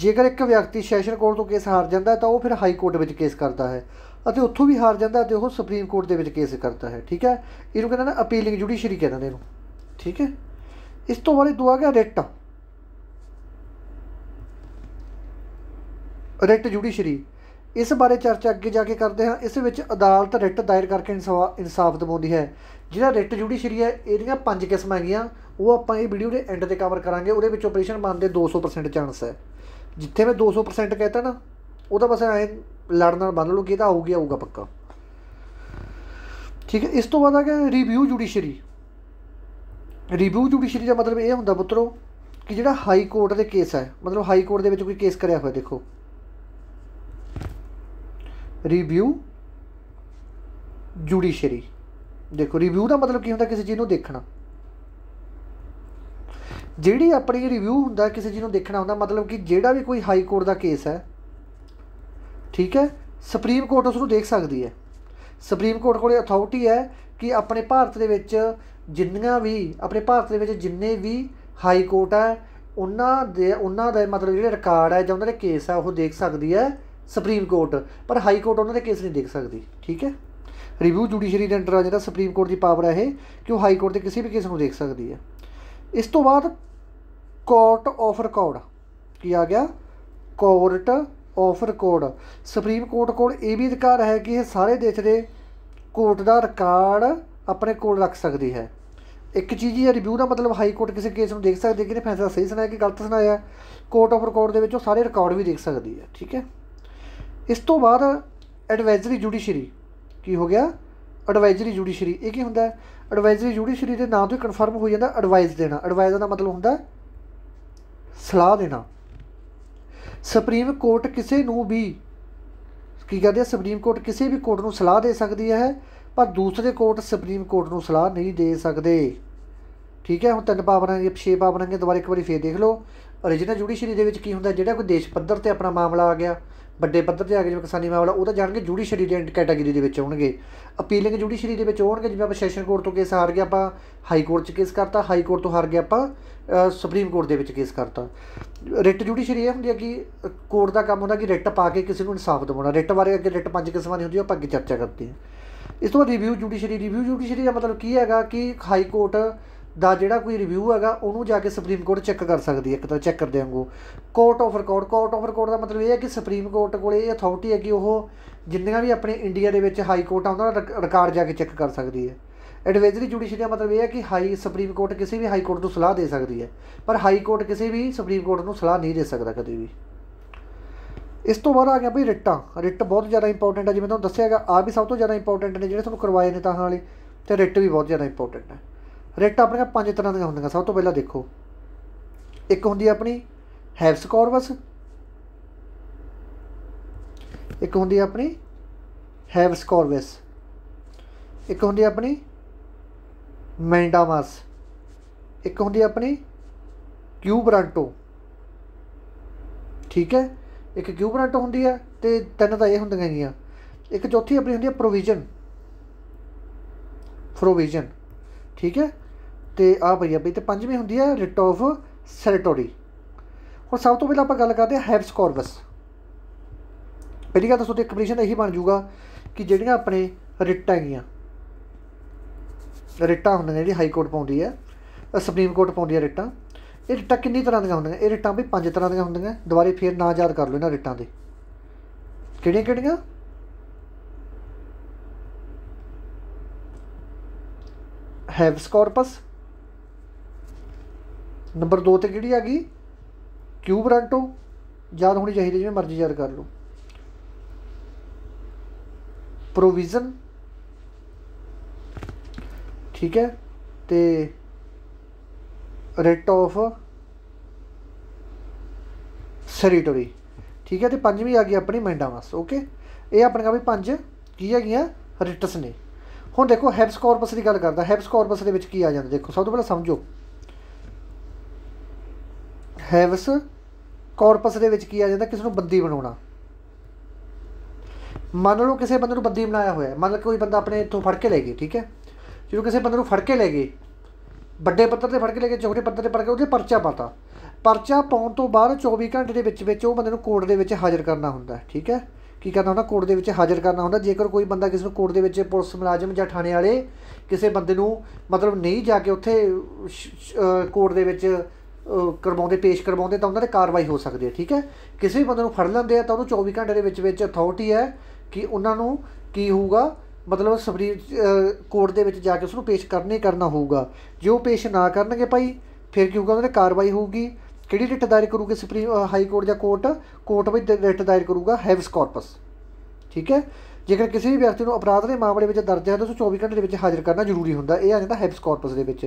ਜੇਕਰ ਇੱਕ ਵਿਅਕਤੀ ਸੈਸ਼ਨ ਕੋਰਟ ਤੋਂ ਕੇਸ ਹਾਰ ਜਾਂਦਾ ਤਾਂ ਉਹ ਫਿਰ ਹਾਈ ਕੋਰਟ ਵਿੱਚ ਕੇਸ ਕਰਦਾ ਹੈ ਅਤੇ ਉੱਥੋਂ ਵੀ ਹਾਰ ਜਾਂਦਾ ਤੇ ਉਹ ਸੁਪਰੀਮ ਕੋਰਟ ਦੇ ਵਿੱਚ ਕੇਸ ਕਰਦਾ ਹੈ ਠੀਕ ਹੈ ਇਹਨੂੰ ਕਹਿੰਦੇ ਨੇ ਅਪੀਲਿੰਗ ਜੁਡੀਸ਼ਰੀ ਕਹਿੰਦੇ ਨੇ ਇਹਨੂੰ ਠੀਕ ਹੈ ਇਸ ਤੋਂ ਬਾਅਦ ਦੂਆ ਗਿਆ ਰਿਟ ਰਿਟ ਜੁਡੀਸ਼ਰੀ ਇਸ ਬਾਰੇ ਚਰਚਾ ਅੱਗੇ ਜਾ ਕੇ ਕਰਦੇ ਹਾਂ ਇਸ ਵਿੱਚ ਅਦਾਲਤ ਰਿਟ ਦਾਇਰ ਕਰਕੇ ਇਨਸਾਫ ਦਿਵਾਉਂਦੀ ਹੈ ਜਿਹੜਾ ਰਿਟ ਜੁਡੀਸ਼ਰੀ ਹੈ ਇਹਦੀਆਂ ਪੰਜ ਕਿਸਮਾਂ ਹੈਗੀਆਂ ਉਹ ਆਪਾਂ ਇਹ ਵੀਡੀਓ ਦੇ ਐਂਡ ਤੇ ਕਵਰ ਕਰਾਂਗੇ ਉਹਦੇ ਵਿੱਚ ਆਪਰੇਸ਼ਨ ਬੰਦ ਦੇ 200% ਚਾਂਸ ਹੈ ਜਿੱਥੇ ਮੈਂ 200% ਕਹਤਾ ਨਾ ਉਹਦਾ ਬਸ ਐ ਲੜਨ ਨਾਲ ਬੰਨ ਲੂ ਕਿ ਇਹਦਾ ਆਊਗੀ ਆਊਗਾ ਪੱਕਾ ਠੀਕ ਹੈ ਇਸ ਤੋਂ ਬਾਅਦ ਆ ਗਿਆ ਰਿਵਿਊ ਜੁਡੀਸ਼ਰੀ ਰਿਵਿਊ ਜੁਡੀਸ਼ਰੀ ਦਾ ਮਤਲਬ ਇਹ ਹੁੰਦਾ ਪੁੱਤਰੋ ਕਿ ਜਿਹੜਾ ਹਾਈ ਕੋਰਟ ਦੇ ਕੇਸ ਹੈ ਮਤਲਬ ਹਾਈ ਕੋਰਟ ਦੇ ਵਿੱਚ ਕੋਈ ਕੇਸ ਕਰਿਆ ਹੋਇਆ ਦੇਖੋ ਰਿਵਿਊ ਜੁਡੀਸ਼ਰੀ ਦੇਖੋ ਰਿਵਿਊ ਦਾ ਮਤਲਬ ਕੀ ਹੁੰਦਾ ਕਿਸੇ ਚੀਜ਼ ਨੂੰ ਦੇਖਣਾ ਜਿਹੜੀ ਆਪਣੀ ਰਿਵਿਊ ਹੁੰਦਾ ਕਿਸੇ ਜਿਹਨੂੰ ਦੇਖਣਾ ਹੁੰਦਾ ਮਤਲਬ ਕਿ ਜਿਹੜਾ ਵੀ ਕੋਈ ਹਾਈ ਕੋਰਟ ਦਾ ਕੇਸ ਹੈ ਠੀਕ ਹੈ ਸੁਪਰੀਮ ਕੋਰਟ ਉਸ ਨੂੰ ਦੇਖ ਸਕਦੀ ਹੈ ਸੁਪਰੀਮ ਕੋਰਟ ਕੋਲੇ ਅਥਾਰਟੀ ਹੈ ਕਿ ਆਪਣੇ ਭਾਰਤ ਦੇ ਵਿੱਚ ਜਿੰਨੀਆਂ ਵੀ ਆਪਣੇ ਭਾਰਤ ਦੇ ਵਿੱਚ ਜਿੰਨੇ ਵੀ ਹਾਈ ਕੋਰਟ ਹੈ ਉਹਨਾਂ ਦੇ ਉਹਨਾਂ ਦਾ ਮਤਲਬ ਜਿਹੜੇ ਰਿਕਾਰਡ ਹੈ ਜਾਂ ਉਹਨਾਂ ਦੇ ਕੇਸ ਹੈ ਉਹ ਦੇਖ ਸਕਦੀ ਹੈ ਸੁਪਰੀਮ ਕੋਰਟ ਪਰ ਹਾਈ ਕੋਰਟ ਉਹਨਾਂ ਦੇ ਕੇਸ ਨਹੀਂ ਦੇਖ ਸਕਦੀ ਠੀਕ ਹੈ ਰਿਵਿਊ ਜੁਡੀਸ਼ਰੀ ਦੇ ਅੰਡਰ ਆ ਜਾਂਦਾ ਸੁਪਰੀਮ ਕੋਰਟ ਦੀ ਪਾਵਰ ਹੈ ਇਹ ਕਿ ਉਹ ਹਾਈ ਕੋਰਟ ਦੇ ਕਿਸੇ ਵੀ ਕੇਸ ਨੂੰ ਦੇਖ ਸਕਦੀ ਹੈ ਇਸ ਤੋਂ ਬਾਅਦ ਕੋਰਟ ਆਫ ਰਿਕਾਰਡ ਕੀ ਆ ਗਿਆ court of record supreme court ਕੋਲ ਇਹ ਵੀ ਅਧਿਕਾਰ ਹੈ ਕਿ ਇਹ ਸਾਰੇ ਦੇਸ਼ ਦੇ ਕੋਰਟ ਦਾ ਰਿਕਾਰਡ ਆਪਣੇ ਕੋਲ ਰੱਖ ਸਕਦੀ ਹੈ ਇੱਕ ਚੀਜ਼ ਇਹ ਰਿਵਿਊ ਦਾ ਮਤਲਬ ਹਾਈ ਕੋਰਟ ਕਿਸੇ ਕੇਸ ਨੂੰ ਦੇਖ ਸਕਦੀ ਹੈ ਕਿ ਨੇ ਫੈਸਲਾ ਸਹੀ ਸੁਣਾਇਆ ਕਿ ਗਲਤ ਸੁਣਾਇਆ ਕੋਰਟ ਆਫ ਰਿਕਾਰਡ ਦੇ ਵਿੱਚੋਂ ਸਾਰੇ ਰਿਕਾਰਡ ਵੀ ਦੇਖ ਸਕਦੀ ਹੈ ਠੀਕ ਹੈ ਇਸ ਤੋਂ ਬਾਅਦ ਐਡਵਾਈਜ਼ਰੀ ਜੁਡੀਸ਼ਰੀ ਕੀ ਹੋ ਗਿਆ ਐਡਵਾਈਜ਼ਰੀ ਜੁਡੀਸ਼ਰੀ ਇਹ ਕੀ ਹੁੰਦਾ ਐਡਵਾਈਜ਼ਰੀ ਜੁਡੀਸ਼ਰੀ ਦੇ ਨਾਂ ਤੋਂ ਹੀ ਕਨਫਰਮ ਹੋ ਜਾਂਦਾ ਐਡਵਾਈਸ ਦੇਣਾ ਐਡਵਾਈਸ ਦਾ ਮਤਲਬ ਹੁੰਦਾ ਸਲਾਹ ਦੇਣਾ ਸੁਪਰੀਮ ਕੋਰਟ ਕਿਸੇ ਨੂੰ ਵੀ ਕੀ ਕਹਿੰਦੇ ਆ ਸੁਪਰੀਮ ਕੋਰਟ ਕਿਸੇ ਵੀ ਕੋਰਟ ਨੂੰ ਸਲਾਹ ਦੇ ਸਕਦੀ ਹੈ ਪਰ ਦੂਸਰੇ ਕੋਰਟ ਸੁਪਰੀਮ ਕੋਰਟ ਨੂੰ ਸਲਾਹ ਨਹੀਂ ਦੇ ਸਕਦੇ ਠੀਕ ਹੈ ਹੁਣ ਤਿੰਨ ਪਾਵਰਾਂ ਦੀ ਛੇ ਪਾਵਰਾਂ ਦੀ ਦੁਬਾਰਾ ਇੱਕ ਵਾਰੀ ਫੇਰ ਦੇਖ ਲਓ origignal judiciary ਦੇ ਵਿੱਚ ਕੀ ਹੁੰਦਾ ਜਿਹੜਾ ਕੋਈ ਦੇਸ਼ ਪੱਧਰ ਤੇ ਆਪਣਾ ਮਾਮਲਾ ਆ ਗਿਆ ਵੱਡੇ ਪੱਧਰ ਤੇ ਆ ਕੇ ਜਿਵੇਂ ਕਿਸਾਨੀ ਮਾਮਲਾ ਉਹ ਤਾਂ ਜਾਣਗੇ ਜੁਡੀਸ਼ਰੀ ਦੇ ਕੈਟਾਗਰੀ ਦੇ ਵਿੱਚ ਆਉਣਗੇ ਅਪੀਲਿੰਗ ਜੁਡੀਸ਼ਰੀ ਦੇ ਵਿੱਚ ਆਉਣਗੇ ਜਿਵੇਂ ਆਪਾਂ ਸੈਸ਼ਨ ਕੋਰਟ ਤੋਂ ਕੇਸ ਹਾਰ ਗਿਆ ਆਪਾਂ ਹਾਈ ਕੋਰਟ 'ਚ ਕੇਸ ਕਰਤਾ ਹਾਈ ਕੋਰਟ ਤੋਂ ਹਾਰ ਗਿਆ ਆਪਾਂ ਸੁਪਰੀਮ ਕੋਰਟ ਦੇ ਵਿੱਚ ਕੇਸ ਕਰਤਾ ਰਿਟ ਜੁਡੀਸ਼ਰੀ ਇਹ ਹੁੰਦੀ ਹੈ ਕਿ ਕੋਰਟ ਦਾ ਕੰਮ ਹੁੰਦਾ ਕਿ ਰਿਟ ਪਾ ਕੇ ਕਿਸੇ ਨੂੰ ਇਨਸਾਫ ਦਿਵਾਉਣਾ ਰਿਟ ਬਾਰੇ ਅੱਗੇ ਰਿਟ ਪੰਜ ਕਿਸਮਾਂ ਦੀ ਹੁੰਦੀ ਹੈ ਆਪਾਂ ਅੱਗੇ ਚਰਚਾ ਕਰਦੇ ਹਾਂ ਇਸ ਤੋਂ ਬਾਅਦ ਰਿਵਿਊ ਜੁਡੀਸ਼ਰੀ ਰਿਵਿਊ ਜੁਡੀਸ਼ਰੀ ਦਾ ਮਤਲਬ ਕੀ ਹੈਗਾ ਕਿ ਹਾਈ ਕੋਰਟ ਦਾ ਜਿਹੜਾ ਕੋਈ ਰਿਵਿਊ ਹੈਗਾ ਉਹਨੂੰ ਜਾ ਕੇ ਸੁਪਰੀਮ ਕੋਰਟ ਚੈੱਕ ਕਰ ਸਕਦੀ ਹੈ ਇੱਕ ਤਾਂ ਚੈੱਕ ਕਰਦੇ ਵਾਂਗੂ court of record court of record ਦਾ ਮਤਲਬ ਇਹ ਹੈ ਕਿ ਸੁਪਰੀਮ ਕੋਰਟ ਕੋਲੇ ਇਹ ਅਥਾਰਟੀ ਹੈ ਕਿ ਉਹ ਜਿੰਨੀਆਂ ਵੀ ਆਪਣੇ ਇੰਡੀਆ ਦੇ ਵਿੱਚ ਹਾਈ ਕੋਰਟ ਆਉਂਦਾ ਰਿਕਾਰਡ ਜਾ ਕੇ ਚੈੱਕ ਕਰ ਸਕਦੀ ਹੈ ਐਡਵਾਈਜ਼ਰੀ ਜੁਡੀਸ਼ੀਅਲ ਦਾ ਮਤਲਬ ਇਹ ਹੈ ਕਿ ਹਾਈ ਸੁਪਰੀਮ ਕੋਰਟ ਕਿਸੇ ਵੀ ਹਾਈ ਕੋਰਟ ਨੂੰ ਸਲਾਹ ਦੇ ਸਕਦੀ ਹੈ ਪਰ ਹਾਈ ਕੋਰਟ ਕਿਸੇ ਵੀ ਸੁਪਰੀਮ ਕੋਰਟ ਨੂੰ ਸਲਾਹ ਨਹੀਂ ਦੇ ਸਕਦਾ ਕਦੇ ਵੀ ਇਸ ਤੋਂ ਬਾਅਦ ਆ ਗਿਆ ਭਈ ਰਿਟਾਂ ਰਿਟ ਬਹੁਤ ਜ਼ਿਆਦਾ ਇੰਪੋਰਟੈਂਟ ਹੈ ਜਿਵੇਂ ਤੁਹਾਨੂੰ ਦੱਸਿਆਗਾ ਆ ਵੀ ਸਭ ਤੋਂ ਜ਼ਿਆਦਾ ਇੰਪੋਰਟੈਂਟ ਨੇ ਜਿਹੜੇ ਤੁਹਾਨੂੰ ਕਰਵਾਏ ਨੇ ਤਾਂ ਹਾਲੇ ਤੇ ਰਿਟ ਵੀ ਬਹੁਤ ਜ਼ਿਆਦਾ ਇੰਪੋਰਟੈਂਟ ਹੈ ਰੇਟਾਂ ਆਪਣੀਆਂ ਪੰਜ ਤਰ੍ਹਾਂ ਦੀਆਂ ਹੁੰਦੀਆਂ ਸਭ ਤੋਂ ਪਹਿਲਾਂ ਦੇਖੋ ਇੱਕ ਹੁੰਦੀ ਆਪਣੀ ਹੈਵਸ ਕੌਰਵਸ ਇੱਕ ਹੁੰਦੀ ਆਪਣੀ ਹੈਵਸ ਕੌਰਵਸ ਇੱਕ ਹੁੰਦੀ ਆਪਣੀ ਮੈਂਡਾਮਸ ਇੱਕ ਹੁੰਦੀ ਆਪਣੀ ਕਿਊਬਰਾਂਟੋ ਠੀਕ ਹੈ ਇੱਕ ਕਿਊਬਰਾਂਟੋ ਹੁੰਦੀ ਹੈ ਤੇ ਤਿੰਨ ਤਾਂ ਇਹ ਹੁੰਦੀਆਂ ਗਈਆਂ ਇੱਕ ਚੌਥੀ ਆਪਣੀ ਹੁੰਦੀ ਹੈ ਪ੍ਰੋਵੀਜ਼ਨ ਪ੍ਰੋਵੀਜ਼ਨ ਠੀਕ ਹੈ ਤੇ ਆ ਭਈਆ ਬਈ ਤੇ ਪੰਜਵੀਂ ਹੁੰਦੀ ਹੈ ਰਿਟ ਆਫ ਸੈਰਟੋਰੀ ਹੁਣ ਸਭ ਤੋਂ ਪਹਿਲਾਂ ਆਪਾਂ ਗੱਲ ਕਰਦੇ ਹਾਂ ਹੈਬਸ ਕੋਰਪਸ ਪਹਿਲੀ ਗੱਲ ਤਾਂ ਤੁਹਾਡੀ ਕੰਪਲੀਸ਼ਨ ਇਹੀ ਬਣ ਜਾਊਗਾ ਕਿ ਜਿਹੜੀਆਂ ਆਪਣੇ ਰਿਟਾਂ ਹੈਗੀਆਂ ਰਿਟਾਂ ਹੁੰਦੀਆਂ ਜਿਹੜੀ ਹਾਈ ਕੋਰਟ ਪਾਉਂਦੀ ਹੈ ਸੁਪਰੀਮ ਕੋਰਟ ਪਾਉਂਦੀ ਹੈ ਰਿਟਾਂ ਇਹ ਰਿਟਾਂ ਕਿੰਨੀ ਤਰ੍ਹਾਂ ਦੀਆਂ ਹੁੰਦੀਆਂ ਇਹ ਰਿਟਾਂ ਵੀ ਪੰਜ ਤਰ੍ਹਾਂ ਦੀਆਂ ਹੁੰਦੀਆਂ ਦੁਬਾਰੇ ਫੇਰ ਨਾ ਯਾਦ ਕਰ ਲਓ ਇਹਨਾਂ ਰਿਟਾਂ ਦੇ ਕਿਹੜੀਆਂ ਕਿਹੜੀਆਂ ਹੈਵਸ ਕਾਰਪਸ ਨੰਬਰ 2 ਤੇ ਕਿਹੜੀ ਆ ਗਈ ਕਿਊਬਰਾਂਟੋ ਯਾਦ ਹੋਣੀ ਚਾਹੀਦੀ ਜਿਵੇਂ ਮਰਜ਼ੀ ਯਾਦ ਕਰ ਲਓ ਪ੍ਰੋਵੀਜ਼ਨ ਠੀਕ ਹੈ ਤੇ ਰੇਟ ਆਫ ਸੈਰੀਟਰੀ ਠੀਕ ਹੈ ਤੇ ਪੰਜਵੀਂ ਆ ਗਈ ਆਪਣੀ ਮੈਂਡਾ ਵਾਸ ਓਕੇ ਇਹ ਆਪਣੇ ਕਾ ਵੀ ਪੰਜ ਕੀ ਹੈਗੀਆਂ ਰਿਟਸ ਨੇ ਹੁਣ ਦੇਖੋ ਹੈਬਸ ਕਾਰਪਸ ਦੀ ਗੱਲ ਕਰਦਾ ਹੈਬਸ ਕਾਰਪਸ ਦੇ ਵਿੱਚ ਕੀ ਆ ਜਾਂਦਾ ਦੇਖੋ ਸਭ ਤੋਂ ਪਹਿਲਾਂ ਸਮਝੋ ਹੈਵਸ ਕਾਰਪਸ ਦੇ ਵਿੱਚ ਕੀ ਆ ਜਾਂਦਾ ਕਿਸੇ ਨੂੰ ਬੰਦੀ ਬਣਾਉਣਾ ਮੰਨ ਲਓ ਕਿਸੇ ਬੰਦੇ ਨੂੰ ਬੰਦੀ ਬਣਾਇਆ ਹੋਇਆ ਮੰਨ ਲਓ ਕੋਈ ਬੰਦਾ ਆਪਣੇ ਇੱਥੋਂ ਫੜ ਕੇ ਲੈ ਗਿਆ ਠੀਕ ਹੈ ਜਦੋਂ ਕਿਸੇ ਬੰਦੇ ਨੂੰ ਫੜ ਕੇ ਲੈ ਗਏ ਵੱਡੇ ਪੱਤਰ ਤੇ ਫੜ ਕੇ ਲੈ ਗਏ ਛੋਟੇ ਪੱਤਰ ਤੇ ਫੜ ਕੇ ਉਹਦੇ ਪਰਚਾ ਪਾਤਾ ਪਰਚਾ ਪਾਉਣ ਤੋਂ ਬਾਅਦ 24 ਘੰਟੇ ਦੇ ਵਿੱਚ ਵਿੱਚ ਉਹ ਬੰਦੇ ਨੂੰ ਕੋਰਟ ਦੇ ਵਿੱਚ ਹਾਜ਼ਰ ਕਰਨਾ ਹੁੰਦਾ ਠੀਕ ਹੈ ਕੀ ਕਰਨਾ ਹੁੰਦਾ ਕੋਰਟ ਦੇ ਵਿੱਚ ਹਾਜ਼ਰ ਕਰਨਾ ਹੁੰਦਾ ਜੇਕਰ ਕੋਈ ਬੰਦਾ ਕਿਸੇ ਨੂੰ ਕੋਰਟ ਦੇ ਵਿੱਚ ਪੁਲਿਸ ਮੁਲਾਜ਼ਮ ਜਾਂ ਥਾਣੇ ਵਾਲੇ ਕਿਸੇ ਬੰਦੇ ਨੂੰ ਮਤਲਬ ਨਹੀਂ ਜਾ ਕੇ ਉੱਥੇ ਕੋਰਟ ਦੇ ਵਿੱਚ ਕਰਵਾਉਂਦੇ ਪੇਸ਼ ਕਰਵਾਉਂਦੇ ਤਾਂ ਉਹਨਾਂ ਦੇ ਕਾਰਵਾਈ ਹੋ ਸਕਦੀ ਹੈ ਠੀਕ ਹੈ ਕਿਸੇ ਵੀ ਬੰਦੇ ਨੂੰ ਫੜ ਲੈਂਦੇ ਆ ਤਾਂ ਉਹਨੂੰ 24 ਘੰਟੇ ਦੇ ਵਿੱਚ ਵਿੱਚ ਅਥਾਰਟੀ ਹੈ ਕਿ ਉਹਨਾਂ ਨੂੰ ਕੀ ਹੋਊਗਾ ਮਤਲਬ ਸੁਪਰੀਮ ਕੋਰਟ ਦੇ ਵਿੱਚ ਜਾ ਕੇ ਉਸ ਨੂੰ ਪੇਸ਼ ਕਰਨੇ ਕਰਨਾ ਹੋਊਗਾ ਜੇ ਉਹ ਪੇਸ਼ ਨਾ ਕਰਨਗੇ ਭਾਈ ਫਿਰ ਕੀ ਹੋਊਗਾ ਉਹਨਾਂ ਦੇ ਕਾਰਵਾਈ ਹੋਊਗੀ ਕਿਹੜੀ ਰਿਟ ਦਾਇਰ ਕਰੂਗੇ ਸੁਪਰੀਮ ਹਾਈ ਕੋਰਟ ਜਾਂ ਕੋਰਟ ਕੋਰਟ ਵਿੱਚ ਰਿਟ ਦਾਇਰ ਕਰੂਗਾ ਹੈਵਸ ਕਾਰਪਸ ਠੀਕ ਹੈ ਜੇਕਰ ਕਿਸੇ ਵੀ ਵਿਅਕਤੀ ਨੂੰ ਅਪਰਾਧ ਦੇ ਮਾਮਲੇ ਵਿੱਚ ਦਰਜ ਹੈ ਤਾਂ ਉਸ 24 ਘੰਟੇ ਦੇ ਵਿੱਚ ਹਾਜ਼ਰ ਕਰਨਾ ਜ਼ਰੂਰੀ ਹੁੰਦਾ ਇਹ ਆ ਜਾਂਦਾ ਹੈਵਸ ਕਾਰਪਸ ਦੇ ਵਿੱਚ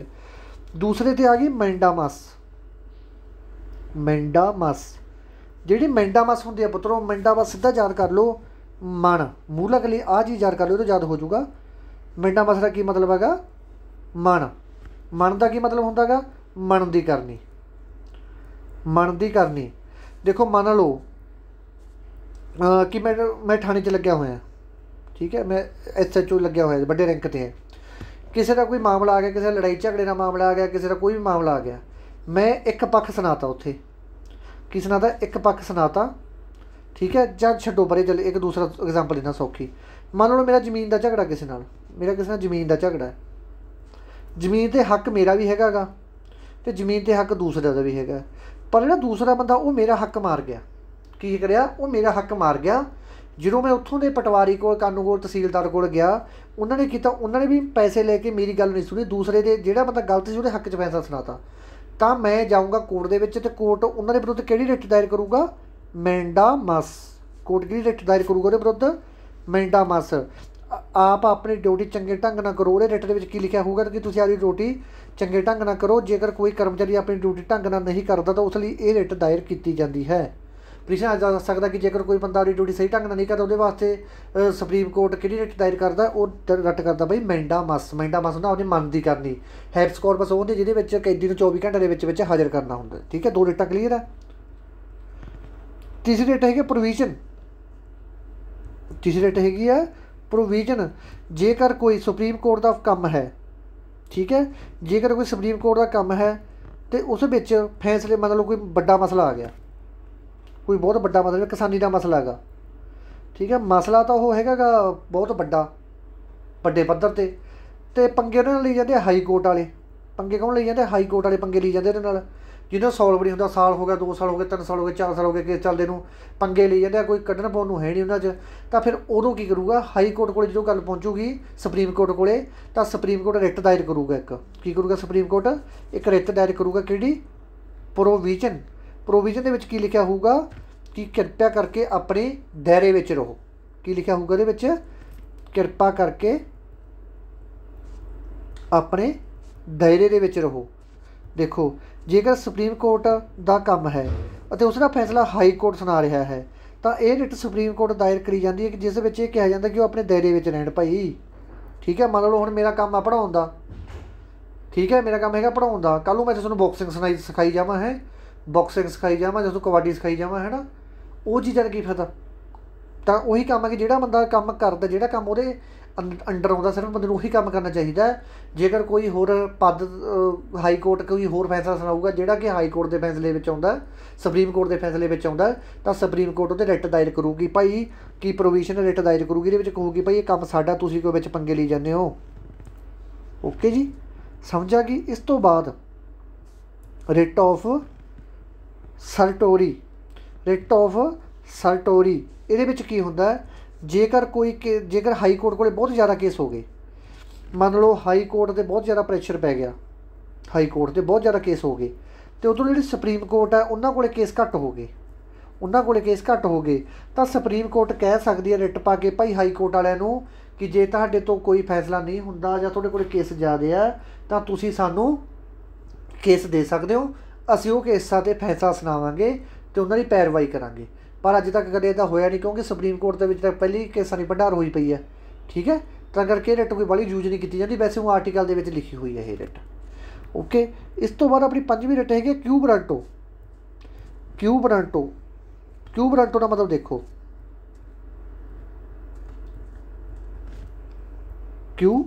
ਦੂਸਰੇ ਤੇ ਆ ਗਈ ਮੈਂਡਾਮਸ ਮੈਂਡਾ ਮਸ ਜਿਹੜੀ ਮੈਂਡਾ ਮਸ ਹੁੰਦੀ ਆ ਪੁੱਤਰੋ ਮੈਂਡਾ ਮਸ ਸਿੱਧਾ ਯਾਦ ਕਰ ਲਓ ਮਨ ਮੂਲਕ ਲਈ ਆ ਜੀ ਯਾਦ ਕਰ ਲਓ ਤਾਂ ਯਾਦ ਹੋ ਜਾਊਗਾ ਮੈਂਡਾ ਮਸ ਦਾ ਕੀ ਮਤਲਬ ਹੈਗਾ ਮਨ ਮਨ ਦਾ ਕੀ ਮਤਲਬ ਹੁੰਦਾਗਾ ਮਨ ਦੀ ਕਰਨੀ ਮਨ ਦੀ ਕਰਨੀ ਦੇਖੋ ਮੰਨ ਲਓ ਕਿ ਮੈਂ ਮੈਂ ਥਾਣੇ 'ਚ ਲੱਗਿਆ ਹੋਇਆ ਠੀਕ ਹੈ ਮੈਂ ਐਸਐਚਓ ਲੱਗਿਆ ਹੋਇਆ ਵੱਡੇ ਰੈਂਕ ਤੇ ਹੈ ਕਿਸੇ ਦਾ ਕੋਈ ਮਾਮਲਾ ਆ ਗਿਆ ਕਿਸੇ ਲੜਾਈ ਝਗੜੇ ਦਾ ਮਾਮਲਾ ਆ ਗਿਆ ਕਿਸੇ ਦਾ ਕੋਈ ਵੀ ਮਾਮਲਾ ਆ ਗਿਆ ਮੈਂ ਇੱਕ ਪੱਖ ਸੁਣਾਤਾ ਉੱਥੇ ਕੀ ਸੁਣਾਤਾ ਇੱਕ ਪੱਖ ਸੁਣਾਤਾ ਠੀਕ ਹੈ ਜਾਂ ਛੱਡੋ ਪਰੇ ਚੱਲ ਇੱਕ ਦੂਸਰਾ ਐਗਜ਼ਾਮਪਲ ਇਹਨਾਂ ਸੌਖੀ ਮੰਨ ਲਓ ਮੇਰਾ ਜ਼ਮੀਨ ਦਾ ਝਗੜਾ ਕਿਸੇ ਨਾਲ ਮੇਰਾ ਕਿਸੇ ਨਾਲ ਜ਼ਮੀਨ ਦਾ ਝਗੜਾ ਹੈ ਜ਼ਮੀਨ ਤੇ ਹੱਕ ਮੇਰਾ ਵੀ ਹੈਗਾਗਾ ਤੇ ਜ਼ਮੀਨ ਤੇ ਹੱਕ ਦੂਸਰੇ ਦਾ ਵੀ ਹੈਗਾ ਪਰ ਜਿਹੜਾ ਦੂਸਰਾ ਬੰਦਾ ਉਹ ਮੇਰਾ ਹੱਕ ਮਾਰ ਗਿਆ ਕੀ ਕਰਿਆ ਉਹ ਮੇਰਾ ਹੱਕ ਮਾਰ ਗਿਆ ਜਦੋਂ ਮੈਂ ਉੱਥੋਂ ਦੇ ਪਟਵਾਰੀ ਕੋਲ ਕਾਨੂੰਗੋਲ ਤਹਿਸੀਲਦਾਰ ਕੋਲ ਗਿਆ ਉਹਨਾਂ ਨੇ ਕੀਤਾ ਉਹਨਾਂ ਨੇ ਵੀ ਪੈਸੇ ਲੈ ਕੇ ਮੇਰੀ ਗੱਲ ਨਹੀਂ ਸੁਣੀ ਦੂਸਰੇ ਦੇ ਜਿਹੜਾ ਬੰਦਾ ਗਲਤ ਸੀ ਉਹਦੇ ਹੱਕ 'ਚ ਫੈਸਲਾ ਸੁਣਾਤਾ ਤਾਂ ਮੈਂ ਜਾਊਂਗਾ ਕੋਰਟ ਦੇ ਵਿੱਚ ਤੇ ਕੋਰਟ ਉਹਨਾਂ ਦੇ ਵਿਰੁੱਧ ਕਿਹੜੀ ਰਿਟ ਦਾਇਰ ਕਰੂਗਾ ਮੈਂਡਾਮਸ ਕੋਰਟ ਕਿਹੜੀ ਰਿਟ ਦਾਇਰ ਕਰੂਗਾ ਉਹਦੇ ਵਿਰੁੱਧ ਮੈਂਡਾਮਸ ਆਪ ਆਪਣੀ ਡਿਊਟੀ ਚੰਗੇ ਢੰਗ ਨਾਲ ਕਰੋ ਉਹਦੇ ਰਿਟ ਦੇ ਵਿੱਚ ਕੀ ਲਿਖਿਆ ਹੋਊਗਾ ਕਿ ਤੁਸੀਂ ਆਪਣੀ ਡਿਊਟੀ ਚੰਗੇ ਢੰਗ ਨਾਲ ਕਰੋ ਜੇਕਰ ਕੋਈ ਕਰਮਚਾਰੀ ਆਪਣੀ ਡਿਊਟੀ ਢੰਗ ਨਾਲ ਨਹੀਂ ਕਰਦਾ ਤਾਂ ਉਸ ਲਈ ਇਹ ਰਿਟ ਦਾਇਰ ਕੀਤੀ ਜਾਂਦੀ ਹੈ ਪਟੀਸ਼ਨ ਜਾ ਸਕਦਾ ਕਿ ਜੇਕਰ ਕੋਈ ਬੰਦਾ ਆਪਣੀ ਡਿਊਟੀ ਸਹੀ ਢੰਗ ਨਾਲ ਨਹੀਂ ਕਰਦਾ ਉਹਦੇ ਵਾਸਤੇ ਸੁਪਰੀਮ ਕੋਰਟ ਕਿਹੜੀ ਰਿਟ ਦਾਇਰ ਕਰਦਾ ਉਹ ਰੱਟ ਕਰਦਾ ਬਈ ਮੈਂਡਾ ਮਸ ਮੈਂਡਾ ਮਸ ਹੁੰਦਾ ਉਹਨੇ ਮਨ ਦੀ ਕਰਨੀ ਹੈਪਸ ਕੋਰਪਸ ਉਹਦੇ ਜਿਹਦੇ ਵਿੱਚ ਕੈਦੀ ਨੂੰ 24 ਘੰਟੇ ਦੇ ਵਿੱਚ ਵਿੱਚ ਹਾਜ਼ਰ ਕਰਨਾ ਹੁੰਦਾ ਠੀਕ ਹੈ ਦੋ ਰਿਟਾਂ ਕਲੀਅਰ ਹੈ ਤੀਸਰੀ ਰਿਟ ਹੈਗੀ ਪ੍ਰੋਵੀਜ਼ਨ ਤੀਸਰੀ ਰਿਟ ਹੈਗੀ ਆ ਪ੍ਰੋਵੀਜ਼ਨ ਜੇਕਰ ਕੋਈ ਸੁਪਰੀਮ ਕੋਰਟ ਦਾ ਕੰਮ ਹੈ ਠੀਕ ਹੈ ਜੇਕਰ ਕੋਈ ਸੁਪਰੀਮ ਕੋਰਟ ਦਾ ਕੰਮ ਹੈ ਤੇ ਉਸ ਵਿੱਚ ਫੈਸਲੇ ਮੰਨ ਲਓ ਕੋਈ ਵੱਡਾ ਮਸਲਾ ਆ ਗਿਆ ਕੋਈ ਬਹੁਤ ਵੱਡਾ ਮਸਲਾ ਕਿਸਾਨੀ ਦਾ ਮਸਲਾ ਹੈਗਾ ਠੀਕ ਹੈ ਮਸਲਾ ਤਾਂ ਉਹ ਹੈਗਾਗਾ ਬਹੁਤ ਵੱਡਾ ਵੱਡੇ ਪੱਧਰ ਤੇ ਤੇ ਪੰਗੇ ਉਹਨਾਂ ਨਾਲ ਲਈ ਜਾਂਦੇ ਹਾਈ ਕੋਰਟ ਵਾਲੇ ਪੰਗੇ ਕੌਣ ਲਈ ਜਾਂਦੇ ਹਾਈ ਕੋਰਟ ਵਾਲੇ ਪੰਗੇ ਲਈ ਜਾਂਦੇ ਇਹਨਾਂ ਨਾਲ ਜਿਹਨਾਂ ਸੋਲਵ ਨਹੀਂ ਹੁੰਦਾ ਸਾਲ ਹੋ ਗਿਆ 2 ਸਾਲ ਹੋ ਗਏ 3 ਸਾਲ ਹੋ ਗਏ 4 ਸਾਲ ਹੋ ਗਏ ਕੇਸ ਚੱਲਦੇ ਨੂੰ ਪੰਗੇ ਲਈ ਜਾਂਦੇ ਕੋਈ ਕੱਢਣ ਪਾਉਣ ਨੂੰ ਹੈ ਨਹੀਂ ਉਹਨਾਂ 'ਚ ਤਾਂ ਫਿਰ ਉਦੋਂ ਕੀ ਕਰੂਗਾ ਹਾਈ ਕੋਰਟ ਕੋਲੇ ਜਦੋਂ ਗੱਲ ਪਹੁੰਚੂਗੀ ਸੁਪਰੀਮ ਕੋਰਟ ਕੋਲੇ ਤਾਂ ਸੁਪਰੀਮ ਕੋਰਟ ਰਿਟ ਦਾਇਰ ਕਰੂਗਾ ਇੱਕ ਕੀ ਕਰੂਗਾ ਸੁਪਰੀਮ ਕੋਰਟ ਇੱਕ ਰਿਟ ਦਾਇਰ ਕਰੂਗਾ ਕਿਹੜੀ ਪ੍ਰੋਵੀਜ਼ਨ ਪ੍ਰੋਵੀਜ਼ਨ ਦੇ ਵਿੱਚ ਕੀ ਲਿਖਿਆ ਹੋਊਗਾ ਕਿ ਕਿਰਪਾ ਕਰਕੇ ਆਪਣੇ ਦਾਇਰੇ ਵਿੱਚ ਰਹੋ ਕੀ ਲਿਖਿਆ ਹੋਊਗਾ ਇਹਦੇ ਵਿੱਚ ਕਿਰਪਾ ਕਰਕੇ ਆਪਣੇ ਦਾਇਰੇ ਦੇ ਵਿੱਚ ਰਹੋ ਦੇਖੋ ਜੇਕਰ ਸੁਪਰੀਮ ਕੋਰਟ ਦਾ ਕੰਮ ਹੈ ਅਤੇ ਉਸ ਦਾ ਫੈਸਲਾ ਹਾਈ ਕੋਰਟ ਸੁਣਾ ਰਿਹਾ ਹੈ ਤਾਂ ਇਹ ਰਿਟ ਸੁਪਰੀਮ ਕੋਰਟ ਦਾਇਰ ਕਰੀ ਜਾਂਦੀ ਹੈ ਕਿ ਜਿਸ ਵਿੱਚ ਇਹ ਕਿਹਾ ਜਾਂਦਾ ਕਿ ਉਹ ਆਪਣੇ ਦਾਇਰੇ ਵਿੱਚ ਰਹਿਣ ਭਾਈ ਠੀਕ ਹੈ ਮੰਨ ਲਓ ਹੁਣ ਮੇਰਾ ਕੰਮ ਆ ਪੜਾਉਣ ਦਾ ਠੀਕ ਹੈ ਮੇਰਾ ਕੰਮ ਹੈਗਾ ਪੜਾਉਣ ਦਾ ਕੱਲ ਨੂੰ ਮੈਂ ਤੁਹਾਨੂੰ ਬਾਕਸਿੰਗ ਸਿਖਾਈ ਜਾਵਾਂ ਹੈ ਬਾਕਸਿੰਗ ਸਿਖਾਈ ਜਾਵਾਂ ਜਾਂ ਤੁਹਾਨੂੰ ਕਬੱਡੀ ਸਿਖਾਈ ਜਾਵਾਂ ਹੈਨਾ ਉਹ ਚੀਜ਼ਾਂ ਦਾ ਕੀ ਫਾਇਦਾ ਤਾਂ ਉਹੀ ਕੰਮ ਹੈ ਕਿ ਜਿਹੜਾ ਬੰਦਾ ਕੰਮ ਕਰਦਾ ਜਿਹੜਾ ਕੰਮ ਉਹਦੇ ਅੰਡਰ ਆਉਂਦਾ ਸਿਰਫ ਬੰਦੇ ਨੂੰ ਉਹੀ ਕੰਮ ਕਰਨਾ ਚਾਹੀਦਾ ਜੇਕਰ ਕੋਈ ਹੋਰ ਪਦ ਹਾਈ ਕੋਰਟ ਕੋਈ ਹੋਰ ਫੈਸਲਾ ਸੁਣਾਊਗਾ ਜਿਹੜਾ ਕਿ ਹਾਈ ਕੋਰਟ ਦੇ ਫੈਸਲੇ ਵਿੱਚ ਆਉਂਦਾ ਸੁਪਰੀਮ ਕੋਰਟ ਦੇ ਫੈਸਲੇ ਵਿੱਚ ਆਉਂਦਾ ਤਾਂ ਸੁਪਰੀਮ ਕੋਰਟ ਉਹਦੇ ਰਿਟ ਦਾਇਰ ਕਰੂਗੀ ਭਾਈ ਕੀ ਪ੍ਰੋਵੀਜ਼ਨ ਰਿਟ ਦਾਇਰ ਕਰੂਗੀ ਇਹਦੇ ਵਿੱਚ ਕਹੂਗੀ ਭਾਈ ਇਹ ਕੰਮ ਸਾਡਾ ਤੁਸੀਂ ਕੋਈ ਵਿੱਚ ਪੰਗੇ ਲਈ ਜਾਂਦੇ ਹੋ ਓਕੇ ਜੀ ਸਮਝਾ ਗਈ ਇਸ ਤੋਂ ਬਾਅਦ ਰਿਟ ਆਫ ਸਲਟੋਰੀ ਰਿਟ ਆਫ ਸਲਟੋਰੀ ਇਹਦੇ ਵਿੱਚ ਕੀ ਹੁੰਦਾ ਹੈ ਜੇਕਰ ਕੋਈ ਜੇਕਰ ਹਾਈ ਕੋਰਟ ਕੋਲੇ ਬਹੁਤ ਜ਼ਿਆਦਾ ਕੇਸ ਹੋ ਗਏ ਮੰਨ ਲਓ ਹਾਈ ਕੋਰਟ ਤੇ ਬਹੁਤ ਜ਼ਿਆਦਾ ਪ੍ਰੈਸ਼ਰ ਪੈ ਗਿਆ ਹਾਈ ਕੋਰਟ ਤੇ ਬਹੁਤ ਜ਼ਿਆਦਾ ਕੇਸ ਹੋ ਗਏ ਤੇ ਉਦੋਂ ਜਿਹੜੀ ਸੁਪਰੀਮ ਕੋਰਟ ਹੈ ਉਹਨਾਂ ਕੋਲੇ ਕੇਸ ਘੱਟ ਹੋ ਗਏ ਉਹਨਾਂ ਕੋਲੇ ਕੇਸ ਘੱਟ ਹੋ ਗਏ ਤਾਂ ਸੁਪਰੀਮ ਕੋਰਟ ਕਹਿ ਸਕਦੀ ਹੈ ਰਿਟ ਪਾ ਕੇ ਭਾਈ ਹਾਈ ਕੋਰਟ ਵਾਲਿਆਂ ਨੂੰ ਕਿ ਜੇ ਤੁਹਾਡੇ ਤੋਂ ਕੋਈ ਫੈਸਲਾ ਨਹੀਂ ਹੁੰਦਾ ਜਾਂ ਤੁਹਾਡੇ ਕੋਲੇ ਕੇਸ ਜ਼ਿਆਦੇ ਆ ਤਾਂ ਤੁਸੀਂ ਸਾਨੂੰ ਕੇਸ ਦੇ ਸਕਦੇ ਹੋ ਅਸੀਂ ਉਹ ਕੇਸਾਂ ਤੇ ਫੈਸਲਾ ਸੁਣਾਵਾਂਗੇ ਤੇ ਉਹਨਾਂ ਦੀ ਪੈਰਵਾਈ ਕਰਾਂਗੇ ਪਰ ਅੱਜ ਤੱਕ ਕਦੇ ਇਹਦਾ ਹੋਇਆ ਨਹੀਂ ਕਿਉਂਕਿ ਸੁਪਰੀਮ ਕੋਰਟ ਦੇ ਵਿੱਚ ਤਾਂ ਪਹਿਲੀ ਕੇਸਾਂ ਦੀ ਭੰਡਾਰ ਹੋਈ ਪਈ ਹੈ ਠੀਕ ਹੈ ਤਾਂ ਕਰਕੇ ਰਿਟ ਕੋਈ ਬੜੀ ਯੂਜ਼ ਨਹੀਂ ਕੀਤੀ ਜਾਂਦੀ ਵੈਸੇ ਉਹ ਆਰਟੀਕਲ ਦੇ ਵਿੱਚ ਲਿਖੀ ਹੋਈ ਹੈ ਇਹ ਰਿਟ ਓਕੇ ਇਸ ਤੋਂ ਬਾਅਦ ਆਪਣੀ ਪੰਜਵੀਂ ਰਿਟ ਹੈਗੀ ਕਿਊ ਬਰੰਟੋ ਕਿਊ ਬਰੰਟੋ ਕਿਊ ਬਰੰਟੋ ਦਾ ਮਤਲਬ ਦੇਖੋ ਕਿਊ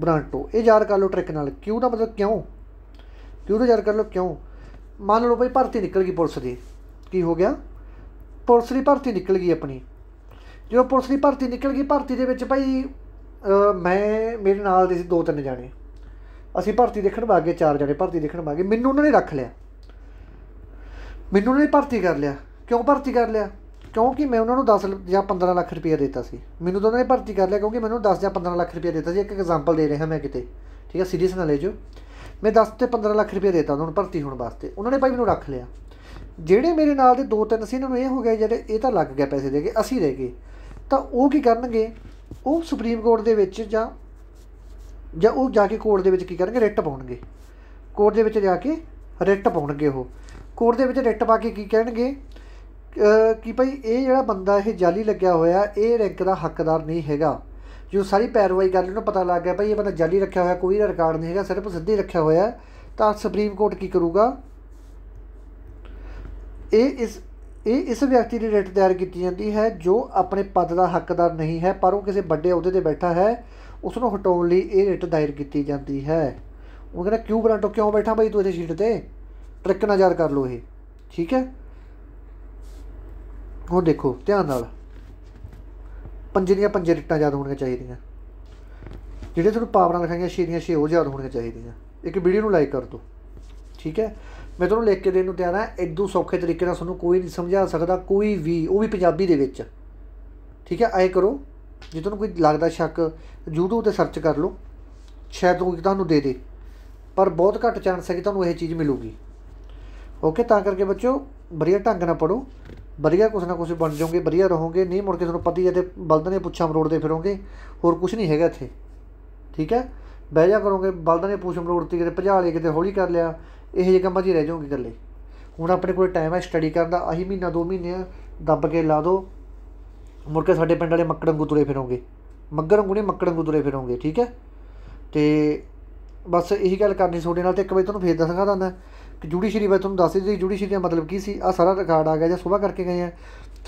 ਬਰਾਂਟੋ ਇਹ ਯਾਦ ਕਰ ਲਓ ਟ੍ਰਿਕ ਨਾਲ ਕਿਊ ਦਾ ਮਤਲਬ ਕਿਉਂ ਕਿਉਂ ਯਾਰ ਕਰ ਲਓ ਕਿਉਂ ਮੰਨ ਲਓ ਭਾਈ ਭਰਤੀ ਨਿਕਲ ਗਈ ਪੁਲਿਸ ਦੀ ਕੀ ਹੋ ਗਿਆ ਪੁਲਿਸ ਦੀ ਭਰਤੀ ਨਿਕਲ ਗਈ ਆਪਣੀ ਜਦੋਂ ਪੁਲਿਸ ਦੀ ਭਰਤੀ ਨਿਕਲ ਗਈ ਭਰਤੀ ਦੇ ਵਿੱਚ ਭਾਈ ਮੈਂ ਮੇਰੇ ਨਾਲ ਦੇ ਸੀ ਦੋ ਤਿੰਨ ਜਾਣੇ ਅਸੀਂ ਭਰਤੀ ਦੇਖਣ ਵਾਗੇ ਚਾਰ ਜਾਣੇ ਭਰਤੀ ਦੇਖਣ ਵਾਗੇ ਮੈਨੂੰ ਉਹਨਾਂ ਨੇ ਰੱਖ ਲਿਆ ਮੈਨੂੰ ਉਹਨਾਂ ਨੇ ਭਰਤੀ ਕਰ ਲਿਆ ਕਿਉਂ ਭਰਤੀ ਕਰ ਲਿਆ ਕਿਉਂਕਿ ਮੈਂ ਉਹਨਾਂ ਨੂੰ 10 ਜਾਂ 15 ਲੱਖ ਰੁਪਏ ਦਿੱਤਾ ਸੀ ਮੈਨੂੰ ਤਾਂ ਉਹਨਾਂ ਨੇ ਭਰਤੀ ਕਰ ਲਿਆ ਕਿਉਂਕਿ ਮੈਨੂੰ 10 ਜਾਂ 15 ਲੱਖ ਰੁਪਏ ਦਿੱਤਾ ਸੀ ਇੱਕ ਐਗਜ਼ਾਮਪਲ ਦੇ ਰਿਹਾ ਮੈਂ ਕਿਤੇ ਠੀਕ ਹੈ ਸੀਰੀਅਸ ਨਾ ਲੈ ਜੋ ਮੈਂ 10 ਤੇ 15 ਲੱਖ ਰੁਪਏ ਦੇਤਾ ਉਹਨਾਂ ਨੂੰ ਭਰਤੀ ਹੋਣ ਵਾਸਤੇ ਉਹਨਾਂ ਨੇ ਭਾਈ ਮੈਨੂੰ ਰੱਖ ਲਿਆ ਜਿਹੜੇ ਮੇਰੇ ਨਾਲ ਦੇ ਦੋ ਤਿੰਨ ਸੀ ਇਹਨਾਂ ਨੂੰ ਇਹ ਹੋ ਗਿਆ ਜਿਹੜੇ ਇਹ ਤਾਂ ਲੱਗ ਗਿਆ ਪੈਸੇ ਦੇ ਕੇ ਅਸੀਂ ਰਹਿ ਗਏ ਤਾਂ ਉਹ ਕੀ ਕਰਨਗੇ ਉਹ ਸੁਪਰੀਮ ਕੋਰਟ ਦੇ ਵਿੱਚ ਜਾਂ ਜਾਂ ਉਹ ਜਾ ਕੇ ਕੋਰਟ ਦੇ ਵਿੱਚ ਕੀ ਕਰਨਗੇ ਰਿਟ ਪਾਉਣਗੇ ਕੋਰਟ ਦੇ ਵਿੱਚ ਜਾ ਕੇ ਰਿਟ ਪਾਉਣਗੇ ਉਹ ਕੋਰਟ ਦੇ ਵਿੱਚ ਰਿਟ ਪਾ ਕੇ ਕੀ ਕਹਿਣਗੇ ਕਿ ਭਾਈ ਇਹ ਜਿਹੜਾ ਬੰਦਾ ਇਹ ਜਾਲੀ ਲੱਗਿਆ ਹੋਇਆ ਇਹ ਰੈਂਕ ਦਾ ਹੱਕਦਾਰ ਨਹੀਂ ਹੈਗਾ ਜੋ ਸਾਰੀ ਪੈਰਵਾਈ ਲਈ ਨੂੰ ਪਤਾ ਲੱਗ ਗਿਆ ਭਾਈ ਇਹ ਬੰਦਾ ਜਾਲੀ ਰੱਖਿਆ ਹੋਇਆ ਕੋਈ ਰਿਕਾਰਡ ਨਹੀਂ ਹੈਗਾ ਸਿਰਫ ਸਿੱਧੀ ਰੱਖਿਆ ਹੋਇਆ ਤਾਂ ਸੁਪਰੀਮ ਕੋਰਟ ਕੀ ਕਰੂਗਾ ਇਹ ਇਸ ਇਹ ਇਸ ਵਿਅਕਤੀ ਦੀ ਰਿਟ ਤਿਆਰ ਕੀਤੀ ਜਾਂਦੀ ਹੈ ਜੋ ਆਪਣੇ ਪਦ ਦਾ ਹੱਕਦਾਰ ਨਹੀਂ ਹੈ ਪਰ ਉਹ ਕਿਸੇ ਵੱਡੇ ਅਹੁਦੇ ਤੇ ਬੈਠਾ ਹੈ ਉਸ ਨੂੰ ਹਟਾਉਣ ਲਈ ਇਹ ਰਿਟ ਦਾਇਰ ਕੀਤੀ ਜਾਂਦੀ ਹੈ ਉਹ ਕਹਿੰਦਾ ਕਿਉਂ ਬਰਾਂਟੋ ਕਿਉਂ ਬੈਠਾ ਭਾਈ ਤੂੰ ਇਹਦੇ ਸੀਟ ਤੇ ਟ੍ਰਿਕ ਨਾ ਯਾਦ ਕਰ ਲੋ ਇਹ ਠੀਕ ਹੈ ਉਹ ਦੇਖੋ ਧਿਆਨ ਨਾਲ ਪੰਜੇ ਦੀਆਂ ਪੰਜੇ ਰਿੱਟਾਂ ਯਾਦ ਹੋਣੀਆਂ ਚਾਹੀਦੀਆਂ ਜਿਹੜੇ ਤੁਹਾਨੂੰ ਪਾਵਰਾਂ ਲਿਖਾਈਆਂ ਛੇ ਦੀਆਂ ਛੇ ਉਹ ਯਾਦ ਹੋਣੀਆਂ ਚਾਹੀਦੀਆਂ ਇੱਕ ਵੀਡੀਓ ਨੂੰ ਲਾਈਕ ਕਰ ਦਿਓ ਠੀਕ ਹੈ ਮੈਂ ਤੁਹਾਨੂੰ ਲਿਖ ਕੇ ਦੇਣ ਨੂੰ ਤਿਆਰ ਹਾਂ ਐਦੂ ਸੌਖੇ ਤਰੀਕੇ ਨਾਲ ਤੁਹਾਨੂੰ ਕੋਈ ਨਹੀਂ ਸਮਝਾ ਸਕਦਾ ਕੋਈ ਵੀ ਉਹ ਵੀ ਪੰਜਾਬੀ ਦੇ ਵਿੱਚ ਠੀਕ ਹੈ ਐ ਕਰੋ ਜੇ ਤੁਹਾਨੂੰ ਕੋਈ ਲੱਗਦਾ ਸ਼ੱਕ YouTube ਤੇ ਸਰਚ ਕਰ ਲਓ ਸ਼ਾਇਦ ਉਹ ਤੁਹਾਨੂੰ ਦੇ ਦੇ ਪਰ ਬਹੁਤ ਘੱਟ ਚਾਂਸ ਹੈ ਕਿ ਤੁਹਾਨੂੰ ਇਹ ਚੀਜ਼ ਮਿਲੂਗੀ ਓਕੇ ਤਾਂ ਕਰਕੇ ਬੱਚੋ ਵਧੀਆ ਢੰਗ ਨਾਲ ਪੜੋ ਵਧੀਆ ਕੁਛ ਨਾ ਕੁਛ ਬਣ ਜਾਓਗੇ ਵਧੀਆ ਰਹੋਗੇ ਨਹੀਂ ਮੁੜ ਕੇ ਤੁਹਾਨੂੰ ਪਤੀ ਜਦੇ ਬਲਦਾਂ ਦੀਆਂ ਪੁੱਛਾਂ ਮਰੋੜਦੇ ਫਿਰੋਗੇ ਹੋਰ ਕੁਛ ਨਹੀਂ ਹੈਗਾ ਇੱਥੇ ਠੀਕ ਹੈ ਬਹਿ ਜਾ ਕਰੋਗੇ ਬਲਦਾਂ ਦੀਆਂ ਪੁੱਛਾਂ ਮਰੋੜਤੀ ਕਿਤੇ ਭਜਾ ਲਿਆ ਕਿਤੇ ਹੌਲੀ ਕਰ ਲਿਆ ਇਹ ਜੇ ਕੰਮਾਂ 'ਚ ਹੀ ਰਹਿ ਜਾਓਗੇ ਇਕੱਲੇ ਹੁਣ ਆਪਣੇ ਕੋਲ ਟਾਈਮ ਹੈ ਸਟੱਡੀ ਕਰਨ ਦਾ ਆਹੀ ਮਹੀਨਾ ਦੋ ਮਹੀਨੇ ਦੱਬ ਕੇ ਲਾ ਦਿਓ ਮੁੜ ਕੇ ਸਾਡੇ ਪਿੰਡ ਵਾਲੇ ਮੱਕੜ ਵਾਂਗੂ ਤੁਰੇ ਫਿਰੋਗੇ ਮੱਗਰ ਵਾਂਗੂ ਨਹੀਂ ਮੱਕੜ ਵਾਂਗੂ ਤੁਰੇ ਫਿਰੋਗੇ ਠੀਕ ਹੈ ਤੇ ਬਸ ਇਹੀ ਗੱਲ ਕਰਨੀ ਤੁਹਾਡੇ ਨਾਲ ਤੇ ਇੱਕ ਵਾਰ ਤੁਹਾਨੂੰ ਫੇਰ ਦੱਸਾਂਗਾ ਤੁਹਾਨੂੰ ਕਿ ਜੁਡੀਸ਼ਰੀ ਮੈਂ ਤੁਹਾਨੂੰ ਦੱਸ ਦਿੱਤੀ ਜੁਡੀਸ਼ਰੀ ਦਾ ਮਤਲਬ ਕੀ ਸੀ ਆ ਸਾਰਾ ਰਿਕਾਰਡ ਆ ਗਿਆ ਜਾਂ ਸੁਭਾ ਕਰਕੇ ਗਏ ਆ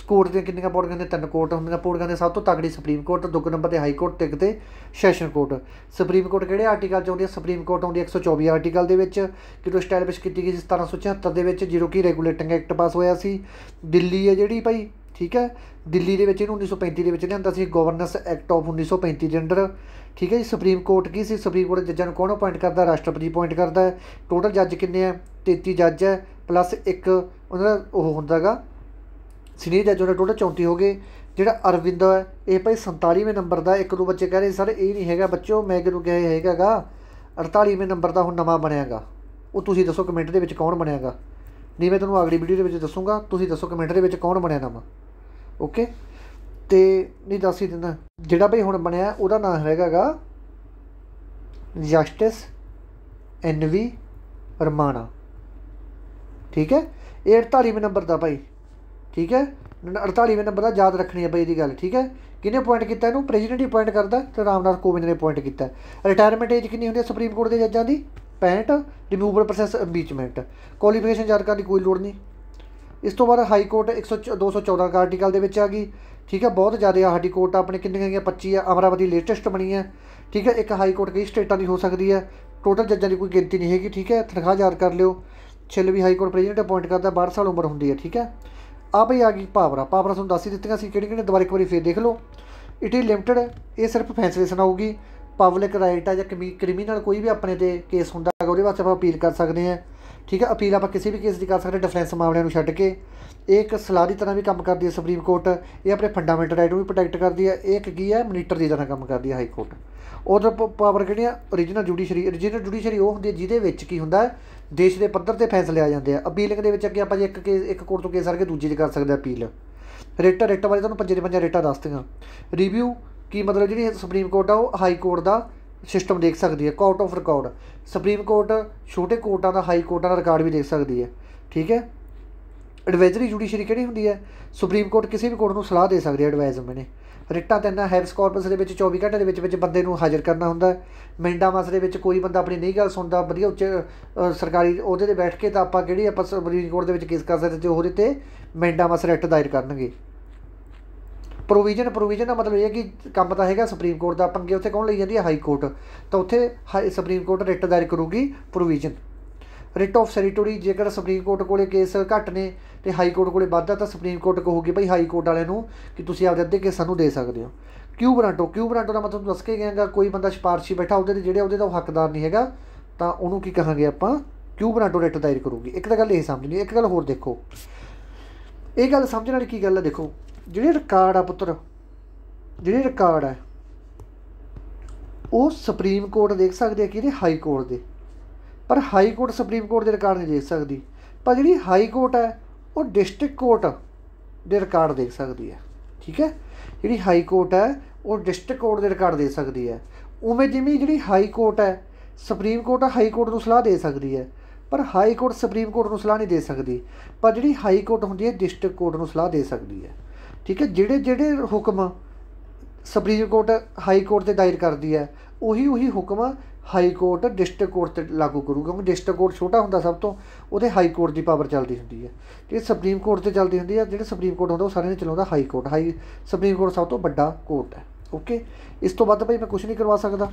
ਕੋਰਟ ਦੀਆਂ ਕਿੰਨੀਆਂ ਪੌੜੀਆਂ ਕਹਿੰਦੇ ਤਿੰਨ ਕੋਰਟ ਹੁੰਦੀਆਂ ਪੌੜੀਆਂ ਦੇ ਸਭ ਤੋਂ ਤਕੜੀ ਸੁਪਰੀਮ ਕੋਰਟ ਦੁੱਗ ਨੰਬਰ ਤੇ ਹਾਈ ਕੋਰਟ ਤੇ ਕਿਤੇ ਸੈਸ਼ਨ ਕੋਰਟ ਸੁਪਰੀਮ ਕੋਰਟ ਕਿਹੜੇ ਆਰਟੀਕਲ ਚ ਆਉਂਦੀ ਹੈ ਸੁਪਰੀਮ ਕੋਰਟ ਆਉਂਦੀ ਹੈ 124 ਆਰਟੀਕਲ ਦੇ ਵਿੱਚ ਕਿਦੋਂ ਸਟੈਬਲਿਸ਼ ਕੀਤੀ ਗਈ ਸੀ 1776 ਦੇ ਵਿੱਚ ਜਿਹੜੋ ਕਿ ਰੈਗੂਲੇਟਿੰਗ ਐਕਟ ਪਾਸ ਹੋਇਆ ਸੀ ਦਿੱਲੀ ਹੈ ਜਿਹੜੀ ਭਾਈ ਠੀਕ ਹੈ ਦਿੱਲੀ ਦੇ ਵਿੱਚ ਇਹਨੂੰ 1935 ਦੇ ਵਿੱਚ ਲਿਆਂਦਾ ਸੀ ਗਵਰਨੈਂਸ ਐਕਟ ਆਫ 1935 ਦੇ ਅੰਡਰ ਠੀਕ ਹੈ ਜੀ ਸੁਪਰੀਮ ਕੋਰਟ ਕੀ ਸੀ ਸੁਪਰੀਮ ਕੋਰਟ ਜੱਜਾਂ ਨੂੰ ਕੌਣ ਅਪਾਇੰਟ ਕਰਦਾ ਰਾਸ਼ਟਰਪਤੀ ਅਪਾਇੰਟ ਕਰਦਾ ਹੈ ਟੋਟਲ ਜੱਜ ਕਿੰਨੇ ਆ 33 ਜੱਜ ਹੈ ਪਲੱਸ ਇੱਕ ਉਹਨਾਂ ਦਾ ਉਹ ਹੁੰਦਾਗਾ ਸੀਨੀਅਰ ਜੱਜ ਉਹਨਾਂ ਟੋਟਲ 34 ਹੋ ਗਏ ਜਿਹੜਾ ਅਰਵਿੰਦ ਹੈ ਇਹ ਭਾਈ 47ਵੇਂ ਨੰਬਰ ਦਾ ਇੱਕ ਦੋ ਬੱਚੇ ਕਹ ਰਹੇ ਸਰ ਇਹ ਨਹੀਂ ਹੈਗਾ ਬੱਚਿਓ ਮੈਂ ਕਿਹਨੂੰ ਕਹੇ ਹੈਗਾਗਾ 48ਵੇਂ ਨੰਬਰ ਦਾ ਹੁਣ ਨਵਾਂ ਬਣਿਆਗਾ ਉਹ ਤੁਸੀਂ ਦੱਸੋ ਕਮੈਂਟ ਦੇ ਵਿੱਚ ਕੌਣ ਬਣਿਆਗਾ ਨਹੀਂ ਮੈਂ ਤੁਹਾਨੂੰ ਅਗਲੀ ਵੀਡੀਓ ਦੇ ਵਿੱਚ ਦੱਸੂਗਾ ਤੁਸੀਂ ਦੱਸੋ ਕਮੈਂਟ ਦੇ ਵਿੱਚ ਕੌਣ ਬਣਿਆ ਨਵਾਂ ਓਕੇ ਤੇ ਨਹੀਂ ਦੱਸ ਹੀ ਦਿੰਦਾ ਜਿਹੜਾ ਬਈ ਹੁਣ ਬਣਿਆ ਉਹਦਾ ਨਾਮ ਹੈਗਾਗਾ ਜਸਟਿਸ ਐਨਵੀ ਰਮਾਣਾ ਠੀਕ ਹੈ ਇਹ 48ਵੇਂ ਨੰਬਰ ਦਾ ਭਾਈ ਠੀਕ ਹੈ 48ਵੇਂ ਨੰਬਰ ਦਾ ਯਾਦ ਰੱਖਣੀ ਹੈ ਭਾਈ ਇਹਦੀ ਗੱਲ ਠੀਕ ਹੈ ਕਿਨੇ ਅਪਾਇੰਟ ਕੀਤਾ ਇਹਨੂੰ ਪ੍ਰੈਜ਼ੀਡੈਂਟ ਹੀ ਅਪਾਇੰਟ ਕਰਦਾ ਤੇ ਰਾਮਨਾਥ ਕੋਵਿੰਦ ਨੇ ਅਪਾਇੰਟ ਕੀਤਾ ਰਿਟਾਇਰਮੈਂਟ ਏਜ ਕਿੰਨੀ ਹੁੰਦੀ ਹੈ ਸੁਪਰੀਮ ਕੋਰਟ ਦੇ ਜੱਜਾਂ ਦੀ 65 ਰਿਮੂਵਲ ਪ੍ਰੋਸੈਸ ਇੰਪੀਚਮੈਂਟ ਕੁਆਲੀਫਿਕੇਸ਼ਨ ਦੀ ਕੋਈ ਲੋੜ ਨਹੀਂ ਇਸ ਤੋਂ ਬਾਅਦ ਹਾਈ ਕੋਰਟ 1214 214 ਦਾ ਆਰਟੀਕਲ ਦੇ ਵਿੱਚ ਆ ਗਈ ਠੀਕ ਹੈ ਬਹੁਤ ਜ਼ਿਆਦਾ ਆ ਸਾਡੀ ਕੋਰਟ ਆਪਣੇ ਕਿੰਨੀਆਂ ਹੈਗੀਆਂ 25 ਆ ਅਮਰਾਵਤੀ ਲੇਟੈਸਟ ਬਣੀ ਹੈ ਠੀਕ ਹੈ ਇੱਕ ਹਾਈ ਕੋਰਟ ਕਈ ਸਟੇਟਾਂ ਦੀ ਹੋ ਸਕਦੀ ਹੈ ਟੋਟਲ ਜੱਜਾਂ ਦੀ ਕੋਈ ਗਿਣਤੀ ਨਹੀਂ ਹੈਗੀ ਠੀਕ ਹੈ ਤਨਖਾਹ ਯਾਦ ਕਰ ਲਿਓ ਵੀ ਹਾਈ ਕੋਰਟ ਪ੍ਰੈਜ਼ੀਡੈਂਟ ਅਪਾਇੰਟ ਕਰਦਾ 12 ਸਾਲ ਉਮਰ ਹੁੰਦੀ ਹੈ ਠੀਕ ਹੈ ਆ ਭਈ ਆ ਗਈ ਪਾਵਰਾ ਪਾਵਰਾ ਤੁਹਾਨੂੰ ਦੱਸ ਹੀ ਦਿੱਤੀਆਂ ਸੀ ਕਿਹੜੀ ਕਿਹੜੀ ਦੁਬਾਰਾ ਇੱਕ ਵਾਰੀ ਫੇਰ ਦੇਖ ਲਓ ਇਟ ਇਜ਼ ਲਿਮਟਿਡ ਇਹ ਸਿਰਫ ਫੈਸਲੇ ਸੁਣਾਉਗੀ ਪਬਲਿਕ ਰਾਈਟ ਆ ਜਾਂ ਕ੍ਰਿਮੀਨਲ ਕੋਈ ਵੀ ਆਪਣੇ ਤੇ ਕੇਸ ਹੁੰਦਾ ਹੈ ਉਹਦੇ ਵਾਸਤੇ ਆਪਾਂ ਅਪੀਲ ਕਰ ਸਕਦੇ ਹਾਂ ਠੀਕ ਹੈ ਅਪੀਲ ਆਪਾਂ ਕਿਸੇ ਵੀ ਕੇਸ ਦੀ ਕਰ ਸਕਦੇ ਡਿਫੈਂਸ ਮਾਮਲਿਆਂ ਨੂੰ ਛੱਡ ਕੇ ਇੱਕ ਸਲਾਹ ਦੀ ਤਰ੍ਹਾਂ ਵੀ ਕੰਮ ਕਰਦੀ ਹੈ ਸੁਪਰੀਮ ਕੋਰਟ ਇਹ ਆਪਣੇ ਫੰਡਾਮੈਂਟਲ ਰਾਈਟ ਨੂੰ ਵੀ ਪ੍ਰੋਟੈਕਟ ਕਰਦੀ ਹੈ ਇਹ ਇੱਕ ਕੀ ਹੈ ਮਨੀਟਰ ਦੀ ਤਰ੍ਹਾਂ ਕੰਮ ਕਰਦੀ ਹੈ ਹਾਈ ਕੋਰਟ ਉਹਦਾ ਪਾਵਰ ਕਿਹੜੀਆਂ origignal ਜੁਡੀਸ਼ਰੀ origignal ਜੁਡੀਸ਼ਰੀ ਉਹ ਹੁੰਦੀ ਹੈ ਜਿਹਦੇ ਵਿੱਚ ਕੀ ਹੁੰਦਾ ਦੇਸ਼ ਦੇ ਪੱਧਰ ਤੇ ਫੈਸਲੇ ਆ ਜਾਂਦੇ ਆ ਅਪੀਲਿੰਗ ਦੇ ਵਿੱਚ ਅੱਗੇ ਆਪਾਂ ਜੇ ਇੱਕ ਕੇਸ ਇੱਕ ਕੋਰਟ ਤੋਂ ਕੇਸ ਕਰਕੇ ਦੂਜੇ 'ਚ ਕਰ ਸਕਦੇ ਆ ਅਪੀਲ ਰੇਟਾ ਰੇਟਾ ਵਾਲੇ ਤੁਹਾਨੂੰ ਪੰਜੇ ਪੰਜਾ ਰੈਟਾ ਰੇਟਾ ਦੱਸ ਦਿੰਗਾ ਰਿਵਿਊ ਕੀ ਮਤਲਬ ਜਿਹੜੀ ਸੁਪਰੀਮ ਕੋਰਟ ਆ ਉਹ ਹਾਈ ਕੋਰਟ ਦਾ ਸਿਸਟਮ ਦੇਖ ਸਕਦੀ ਹੈ court of record supreme court ਛੋਟੇ ਕੋਰਟਾਂ ਦਾ ਹਾਈ ਕੋਰਟਾਂ ਦਾ ਰਿਕਾਰਡ ਵੀ ਦੇਖ ਸਕਦੀ ਹੈ ਠੀਕ ਹੈ ਐਡਵਾਈਜ਼ਰੀ ਜੁਡੀਸ਼ਰੀ ਕਿਹੜੀ ਹੁੰਦੀ ਹੈ ਸੁਪਰੀਮ ਕੋਰਟ ਕਿਸੇ ਵੀ ਕੋਰਟ ਨੂੰ ਸਲਾਹ ਦੇ ਸਕਦੀ ਹੈ ਐਡਵਾਈਜ਼ ਰਿਟਾ ਰਿਟਾਂ ਤੈਨਾਂ ਹੈਬਸ ਕਾਰਪਸ ਦੇ ਵਿੱਚ 24 ਘੰਟੇ ਦੇ ਵਿੱਚ ਵਿੱਚ ਬੰਦੇ ਨੂੰ ਹਾਜ਼ਰ ਕਰਨਾ ਹੁੰਦਾ ਮੈਂਡਾ ਮਸ ਦੇ ਵਿੱਚ ਕੋਈ ਬੰਦਾ ਆਪਣੀ ਨਹੀਂ ਗੱਲ ਸੁਣਦਾ ਵਧੀਆ ਉੱਚ ਸਰਕਾਰੀ ਉਹਦੇ ਤੇ ਬੈਠ ਕੇ ਤਾਂ ਆਪਾਂ ਕਿਹੜੀ ਆਪਾਂ ਸੁਪਰੀਮ ਕੋਰਟ ਦੇ ਵਿੱਚ ਕੇਸ ਕਰ ਸਕਦੇ ਤੇ ਉਹਦੇ ਤੇ ਮੈਂਡਾ ਮਸ ਰਿਟ ਦਾਇਰ ਕਰਨਗੇ ਪ੍ਰੋਵੀਜ਼ਨ ਪ੍ਰੋਵੀਜ਼ਨ ਦਾ ਮਤਲਬ ਇਹ ਹੈ ਕਿ ਕੰਮ ਤਾਂ ਹੈਗਾ ਸੁਪਰੀਮ ਕੋਰਟ ਦਾ ਪੰਗੇ ਉੱਥੇ ਕੌਣ ਲਈ ਜਾਂਦੀ ਹੈ ਹਾਈ ਕੋਰਟ ਤਾਂ ਉੱਥੇ ਸੁਪਰੀਮ ਕੋਰਟ ਰਿਟ ਦਾਇਰ ਕਰੂਗੀ ਪ੍ਰੋਵੀਜ਼ਨ ਰਿਟ ਆਫ ਸੈਰੀਟੋਰੀ ਜੇਕਰ ਸੁਪਰੀਮ ਕੋਰਟ ਕੋਲੇ ਕੇਸ ਘੱਟ ਨੇ ਤੇ ਹਾਈ ਕੋਰਟ ਕੋਲੇ ਵਾਧਾ ਤਾਂ ਸੁਪਰੀਮ ਕੋਰਟ ਕੋ ਗਈ ਭਾਈ ਹਾਈ ਕੋਰਟ ਵਾਲਿਆਂ ਨੂੰ ਕਿ ਤੁਸੀਂ ਆਪਦੇ ਅੱਧੇ ਕੇਸਾਂ ਨੂੰ ਦੇ ਸਕਦੇ ਹੋ ਕਿਉ ਬਰਾਂਟੋ ਕਿਉ ਬਰਾਂਟੋ ਦਾ ਮਤਲਬ ਦੱਸ ਕੇ ਗਿਆਗਾ ਕੋਈ ਬੰਦਾ ਸਿਫਾਰਸ਼ੀ ਬੈਠਾ ਉਹਦੇ ਤੇ ਜਿਹੜੇ ਉਹਦੇ ਦਾ ਹੱਕਦਾਰ ਨਹੀਂ ਹੈਗਾ ਤਾਂ ਉਹਨੂੰ ਕੀ ਕਹਾਂਗੇ ਆਪਾਂ ਕਿਉ ਬਰਾਂਟੋ ਰਿਟ ਦਾਇਰ ਕਰੂਗੀ ਇੱਕ ਤਾਂ ਗੱਲ ਇਹ ਸਮਝ ਲਈ ਇੱਕ ਗੱਲ ਹੋਰ ਦੇਖੋ ਇਹ ਗੱਲ ਸਮਝਣ ਵਾਲੀ ਕੀ ਗੱਲ ਹੈ ਦੇਖੋ ਜਿਹੜੇ ਰਿਕਾਰਡ ਆ ਪੁੱਤਰ ਜਿਹੜੇ ਰਿਕਾਰਡ ਆ ਉਹ ਸੁਪਰੀਮ ਕੋਰਟ ਦੇਖ ਸਕਦੇ ਆ ਇਹਦੇ ਹਾਈ ਕੋਰਟ ਦੇ ਪਰ ਹਾਈ ਕੋਰਟ ਸੁਪਰੀਮ ਕੋਰਟ ਦੇ ਰਿਕਾਰਡ ਨਹੀਂ ਦੇਖ ਸਕਦੀ ਪਰ ਜਿਹੜੀ ਹਾਈ ਕੋਰਟ ਹੈ ਉਹ ਡਿਸਟ੍ਰਿਕਟ ਕੋਰਟ ਦੇ ਰਿਕਾਰਡ ਦੇਖ ਸਕਦੀ ਹੈ ਠੀਕ ਹੈ ਜਿਹੜੀ ਹਾਈ ਕੋਰਟ ਹੈ ਉਹ ਡਿਸਟ੍ਰਿਕਟ ਕੋਰਟ ਦੇ ਰਿਕਾਰਡ ਦੇ ਸਕਦੀ ਹੈ ਉਵੇਂ ਜਿਵੇਂ ਜਿਹੜੀ ਹਾਈ ਕੋਰਟ ਹੈ ਸੁਪਰੀਮ ਕੋਰਟ ਹਾਈ ਕੋਰਟ ਨੂੰ ਸਲਾਹ ਦੇ ਸਕਦੀ ਹੈ ਪਰ ਹਾਈ ਕੋਰਟ ਸੁਪਰੀਮ ਕੋਰਟ ਨੂੰ ਸਲਾਹ ਨਹੀਂ ਦੇ ਸਕਦੀ ਪਰ ਜਿਹੜੀ ਹਾਈ ਕੋਰਟ ਹੁੰਦੀ ਹੈ ਡਿਸਟ੍ਰਿਕਟ ਕੋਰਟ ਨੂੰ ਸਲਾਹ ਦੇ ਸਕਦੀ ਹੈ ਠੀਕ ਹੈ ਜਿਹੜੇ ਜਿਹੜੇ ਹੁਕਮ ਸੁਪਰੀਮ ਕੋਰਟ ਹਾਈ ਕੋਰਟ ਤੇ ਦਾਇਰ ਕਰਦੀ ਹੈ ਉਹੀ ਉਹੀ ਹੁਕਮ ਹਾਈ ਕੋਰਟ ਡਿਸਟ੍ਰਿਕਟ ਕੋਰਟ ਤੇ ਲਾਗੂ ਕਰੂ ਕਿਉਂਕਿ ਡਿਸਟ੍ਰਿਕਟ ਕੋਰਟ ਛੋਟਾ ਹੁੰਦਾ ਸਭ ਤੋਂ ਉਹਦੇ ਹਾਈ ਕੋਰਟ ਦੀ ਪਾਵਰ ਚੱਲਦੀ ਹੁੰਦੀ ਹੈ ਤੇ ਸੁਪਰੀਮ ਕੋਰਟ ਤੇ ਚੱਲਦੀ ਹੁੰਦੀ ਹੈ ਜਿਹੜਾ ਸੁਪਰੀਮ ਕੋਰਟ ਹੁੰਦਾ ਉਹ ਸਾਰਿਆਂ ਨੇ ਚਲਾਉਂਦਾ high court high supreme court ਸਭ ਤੋਂ ਵੱਡਾ ਕੋਰਟ ਹੈ ਓਕੇ ਇਸ ਤੋਂ ਵੱਧ ਭਾਈ ਮੈਂ ਕੁਝ ਨਹੀਂ ਕਰਵਾ ਸਕਦਾ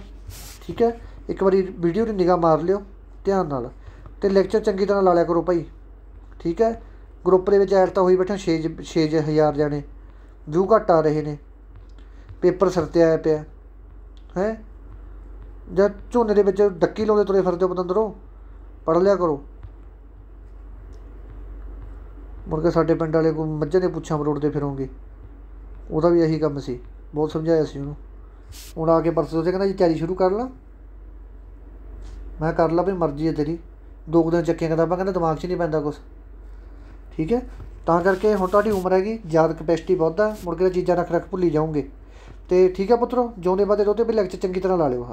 ਠੀਕ ਹੈ ਇੱਕ ਵਾਰੀ ਵੀਡੀਓ ਦੀ ਨਿਗਾਹ ਮਾਰ ਲਿਓ ਧਿਆਨ ਨਾਲ ਤੇ ਲੈਕਚਰ ਚੰਗੀ ਤਰ੍ਹਾਂ ਲਾ ਲਿਆ ਕਰੋ ਭਾਈ ਠੀਕ ਹੈ ਗਰੁੱਪ ਦੇ ਵਿੱਚ ਐਡ ਤਾਂ ਹੋਈ ਬੈਠਾ 6 6000 ਜਾਣੇ ਵਿਊ ਘਟ ਆ ਰਹੇ ਨੇ ਪੇਪਰ ਸਰਤੇ ਆਇਆ ਪਿਆ ਹੈ ਜਾਂ ਝੋਨੇ ਦੇ ਵਿੱਚ ਡੱਕੀ ਲਾਉਂਦੇ ਤੁਰੇ ਫਿਰਦੇ ਪਤੰਦਰੋ ਪੜ ਲਿਆ ਕਰੋ ਮੁਰਗੇ ਸਾਡੇ ਪਿੰਡ ਵਾਲੇ ਕੋ ਮੱਝਾਂ ਦੇ ਪੁੱਛਾਂ ਮਰੋੜਦੇ ਫਿਰੋਂਗੇ ਉਹਦਾ ਵੀ ਇਹੀ ਕੰਮ ਸੀ ਬਹੁਤ ਸਮਝਾਇਆ ਸੀ ਉਹਨੂੰ ਹੁਣ ਆ ਕੇ ਪਰਸੋਂ ਤੇ ਕਹਿੰਦਾ ਜੀ ਤਿਆਰੀ ਸ਼ੁਰੂ ਕਰ ਲਾ ਮੈਂ ਕਰ ਲਾ ਵੀ ਮਰਜ਼ੀ ਹੈ ਤੇਰੀ ਦੋ ਦਿਨ ਚੱਕਿਆ ਕਹਿੰਦਾ ਮੈਂ ਕਹਿੰਦਾ ਦਿਮਾਗ 'ਚ ਨਹੀਂ ਪੈਂਦਾ ਕੁਝ ਠੀਕ ਹੈ ਤਾਂ ਕਰਕੇ ਹੁਣ ਤੁਹਾਡੀ ਉਮਰ ਹੈਗੀ ਯਾਦ ਕਪੈਸਿਟੀ ਬਹੁਤ ਆ ਮੁੜ ਚੀਜ਼ਾਂ ਰੱਖ ਰੱਖ ਭੁੱਲੀ ਜਾਓਗੇ ਤੇ ਠੀਕ ਹੈ ਪੁੱਤਰੋ ਜਿਉਂਦੇ ਬਾਦੇ ਦੋਤੇ ਵੀ ਲੈਕਚਰ ਚੰਗੀ ਤਰ੍ਹਾਂ ਲਾ ਲਿਓ